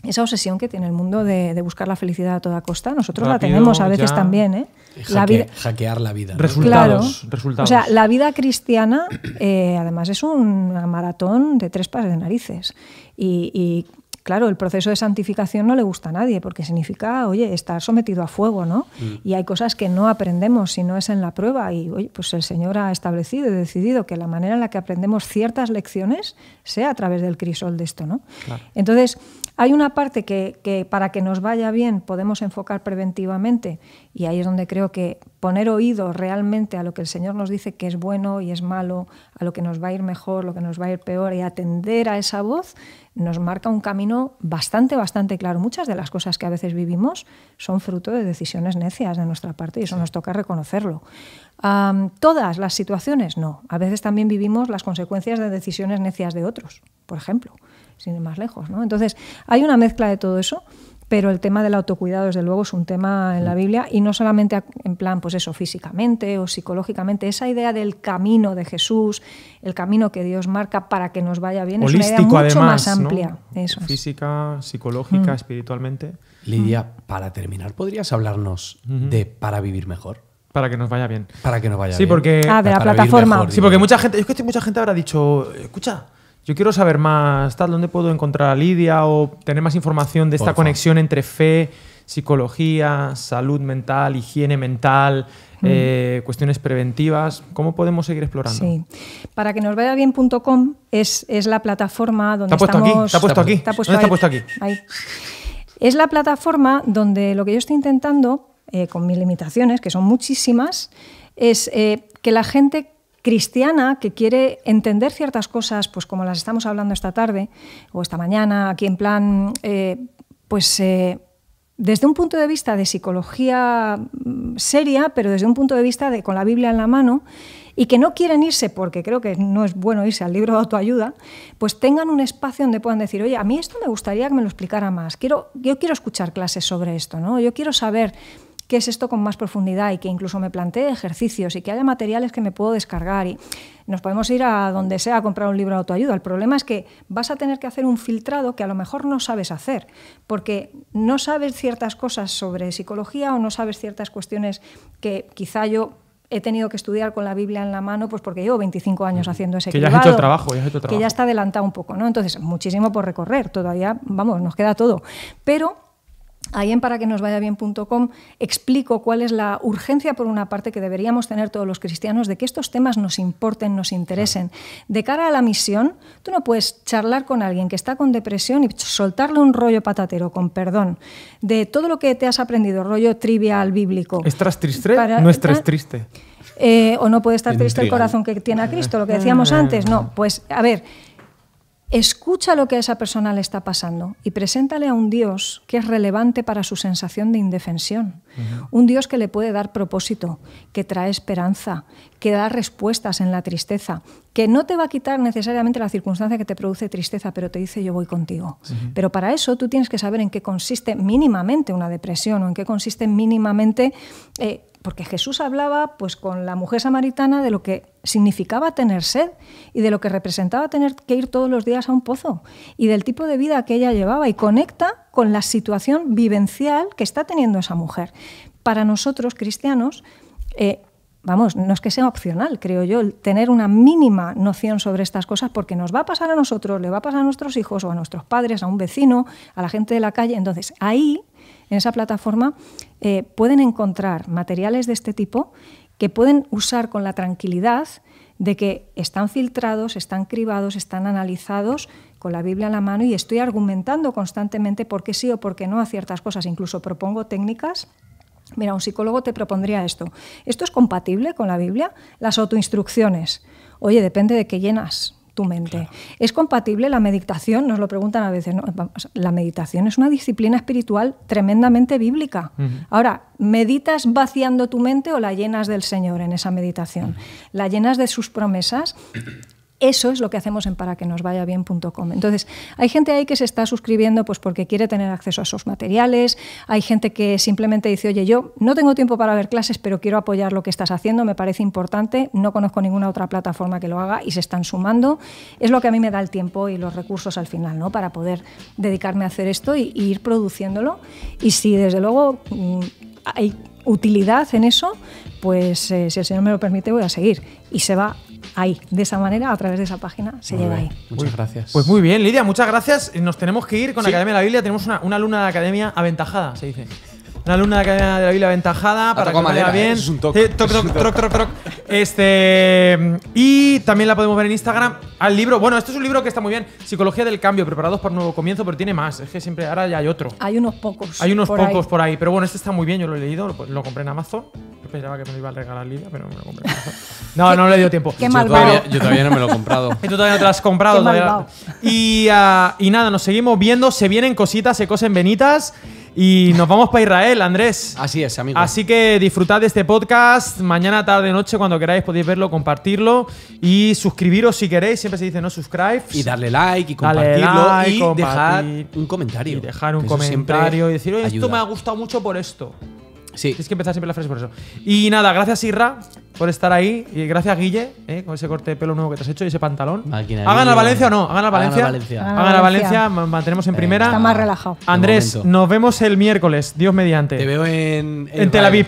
[SPEAKER 3] Esa obsesión que tiene el mundo de, buscar la felicidad a toda costa, nosotros la tenemos a veces también. ¿eh? la vida,
[SPEAKER 2] hackear la vida. Resultados, claro, O sea,
[SPEAKER 3] la vida cristiana, eh, además, es una maratón de tres pares de narices. Y, y Claro, el proceso de santificación no le gusta a nadie porque significa, oye, estar sometido a fuego, ¿no? Mm. Y hay cosas que no aprendemos si no es en la prueba y, oye, pues el Señor ha establecido y decidido que la manera en la que aprendemos ciertas lecciones sea a través del crisol de esto, ¿no? Entonces, hay una parte que, que para que nos vaya bien podemos enfocar preventivamente y ahí es donde creo que poner oído realmente a lo que el Señor nos dice que es bueno y es malo, a lo que nos va a ir mejor, lo que nos va a ir peor y atender a esa voz, nos marca un camino bastante, bastante claro. Muchas de las cosas que a veces vivimos son fruto de decisiones necias de nuestra parte y eso nos toca reconocerlo. ¿Todas las situaciones? No. A veces también vivimos las consecuencias de decisiones necias de otros, por ejemplo, sin ir más lejos. ¿no? Entonces, hay una mezcla de todo eso pero el tema del autocuidado, desde luego, es un tema en la mm. Biblia y no solamente en plan, pues eso, físicamente o psicológicamente. Esa idea del camino de Jesús, el camino que Dios marca para que nos vaya bien, es una idea mucho más amplia.
[SPEAKER 1] Física, psicológica, mm. espiritualmente. Lidia, mm. para terminar,
[SPEAKER 3] ¿podrías
[SPEAKER 2] hablarnos de para vivir mejor? Para que nos vaya bien. Para que nos vaya sí, bien. Porque, ah, de la plataforma. sí, porque
[SPEAKER 1] mucha gente, es que mucha gente habrá dicho, escucha, yo quiero saber más, tal, ¿dónde puedo encontrar a Lidia o tener más información de esta conexión entre fe, psicología, salud mental, higiene mental, eh, cuestiones preventivas? ¿Cómo podemos seguir explorando? Sí.
[SPEAKER 3] Para que nos vaya bien.com es, es la plataforma donde estamos... está puesto aquí. Está puesto, está puesto aquí. Ahí. Es la plataforma donde lo que yo estoy intentando, eh, con mis limitaciones, que son muchísimas, es eh, que la gente cristiana que quiere entender ciertas cosas, pues como las estamos hablando esta tarde o esta mañana, aquí en plan, eh, pues eh, desde un punto de vista de psicología mm, seria, pero desde un punto de vista de con la Biblia en la mano y que no quieren irse porque creo que no es bueno irse al libro de autoayuda, pues tengan un espacio donde puedan decir, oye, a mí esto me gustaría que me lo explicara más. Quiero, yo quiero escuchar clases sobre esto, ¿no? Yo quiero saber qué es esto con más profundidad y que incluso me plantee ejercicios y que haya materiales que me puedo descargar y nos podemos ir a donde sea a comprar un libro de autoayuda. El problema es que vas a tener que hacer un filtrado que a lo mejor no sabes hacer, porque no sabes ciertas cosas sobre psicología o no sabes ciertas cuestiones que quizá yo he tenido que estudiar con la Biblia en la mano, pues porque llevo 25 años haciendo ese que ya has hecho el trabajo, ya has hecho el trabajo. que ya está adelantado un poco, ¿no? Entonces, muchísimo por recorrer, todavía, vamos, nos queda todo, pero Ahí en paraquenosvayabien.com explico cuál es la urgencia, por una parte, que deberíamos tener todos los cristianos de que estos temas nos importen, nos interesen. De cara a la misión, tú no puedes charlar con alguien que está con depresión y soltarle un rollo patatero, con perdón, de todo lo que te has aprendido, rollo trivial bíblico. ¿Estás triste? no estás triste. Eh, o no puede estar triste el corazón que tiene a Cristo, lo que ah. decíamos antes. No, pues a ver Escucha lo que a esa persona le está pasando y preséntale a un Dios que es relevante para su sensación de indefensión. Un Dios que le puede dar propósito, que trae esperanza, que da respuestas en la tristeza, que no te va a quitar necesariamente la circunstancia que te produce tristeza, pero te dice yo voy contigo. Pero para eso tú tienes que saber en qué consiste mínimamente una depresión o en qué consiste mínimamente... Eh, porque Jesús hablaba pues con la mujer samaritana de lo que significaba tener sed y de lo que representaba tener que ir todos los días a un pozo y del tipo de vida que ella llevaba y conecta con la situación vivencial que está teniendo esa mujer. Para nosotros, cristianos, eh, vamos, no es que sea opcional, creo yo, tener una mínima noción sobre estas cosas porque nos va a pasar a nosotros, le va a pasar a nuestros hijos o a nuestros padres, a un vecino, a la gente de la calle. Entonces, ahí, en esa plataforma, eh, pueden encontrar materiales de este tipo que pueden usar con la tranquilidad de que están filtrados, están cribados, están analizados con la Biblia en la mano y estoy argumentando constantemente por qué sí o por qué no a ciertas cosas. Incluso propongo técnicas Mira, un psicólogo te propondría esto. ¿Esto es compatible con la Biblia? Las autoinstrucciones. Oye, depende de qué llenas tu mente. ¿Es compatible la meditación? Nos lo preguntan a veces. La meditación es una disciplina espiritual tremendamente bíblica. Ahora, ¿meditas vaciando tu mente o la llenas del Señor en esa meditación? ¿La llenas de sus promesas? Eso es lo que hacemos en paraquenosvayabien.com. Entonces, hay gente ahí que se está suscribiendo pues porque quiere tener acceso a esos materiales, hay gente que simplemente dice, oye, yo no tengo tiempo para ver clases, pero quiero apoyar lo que estás haciendo, me parece importante, no conozco ninguna otra plataforma que lo haga y se están sumando. Es lo que a mí me da el tiempo y los recursos al final, ¿no? Para poder dedicarme a hacer esto y, ir produciéndolo. Y si desde luego mm, hay utilidad en eso, pues eh, si el Señor me lo permite voy a seguir. Y se va ahí, de esa manera, a través de esa página, se lleva ahí.
[SPEAKER 1] Muchas gracias. Pues muy bien, Lidia, muchas gracias. Nos tenemos que ir con la Academia de la Biblia. Tenemos una, una alumna de la Academia aventajada, se dice. Una luna de la de la Biblia aventajada para que madera, bien. toc. toc, toc, toc, toc, toc, Este, y también la podemos ver en Instagram al libro. Bueno, este es un libro que está muy bien. Psicología del cambio, preparados para un nuevo comienzo, pero tiene más. Es que siempre ahora ya hay otro. Hay unos pocos. Hay unos pocos por ahí. Pero bueno, este está muy bien. Yo lo he leído, lo, compré en Amazon. pensaba que me lo iba a regalar Lidia, pero me lo compré No, no le dio tiempo. Qué yo, todavía, yo todavía no me lo he comprado. y tú todavía no te lo has comprado. Qué y, ah, y nada, nos seguimos viendo. Se vienen cositas, se cosen venitas. Y nos vamos para Israel, Andrés. Así es, amigo. Así que disfrutad de este podcast. Mañana, tarde, noche, cuando queráis podéis verlo, compartirlo y suscribiros si queréis. Siempre se dice no subscribe. Y darle like y compartirlo y dejar un comentario. Y dejar un comentario y decir, oye, esto me ha gustado mucho por esto. Sí. Tienes que empezar siempre la frase por eso. Y nada, gracias Irra por estar ahí. Y gracias, Guille, eh, con ese corte de pelo nuevo que te has hecho y ese pantalón. ¿Hagan al Valencia o no? ¿Hagan al Valencia? Hagan al Valencia. mantenemos en primera. Está más relajado. Andrés, nos vemos el miércoles, Dios mediante. Te veo en. En Tel Aviv.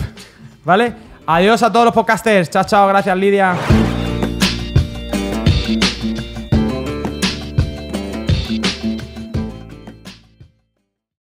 [SPEAKER 1] ¿Vale? Adiós a todos los podcasters. Chao, chao. Gracias, Lidia.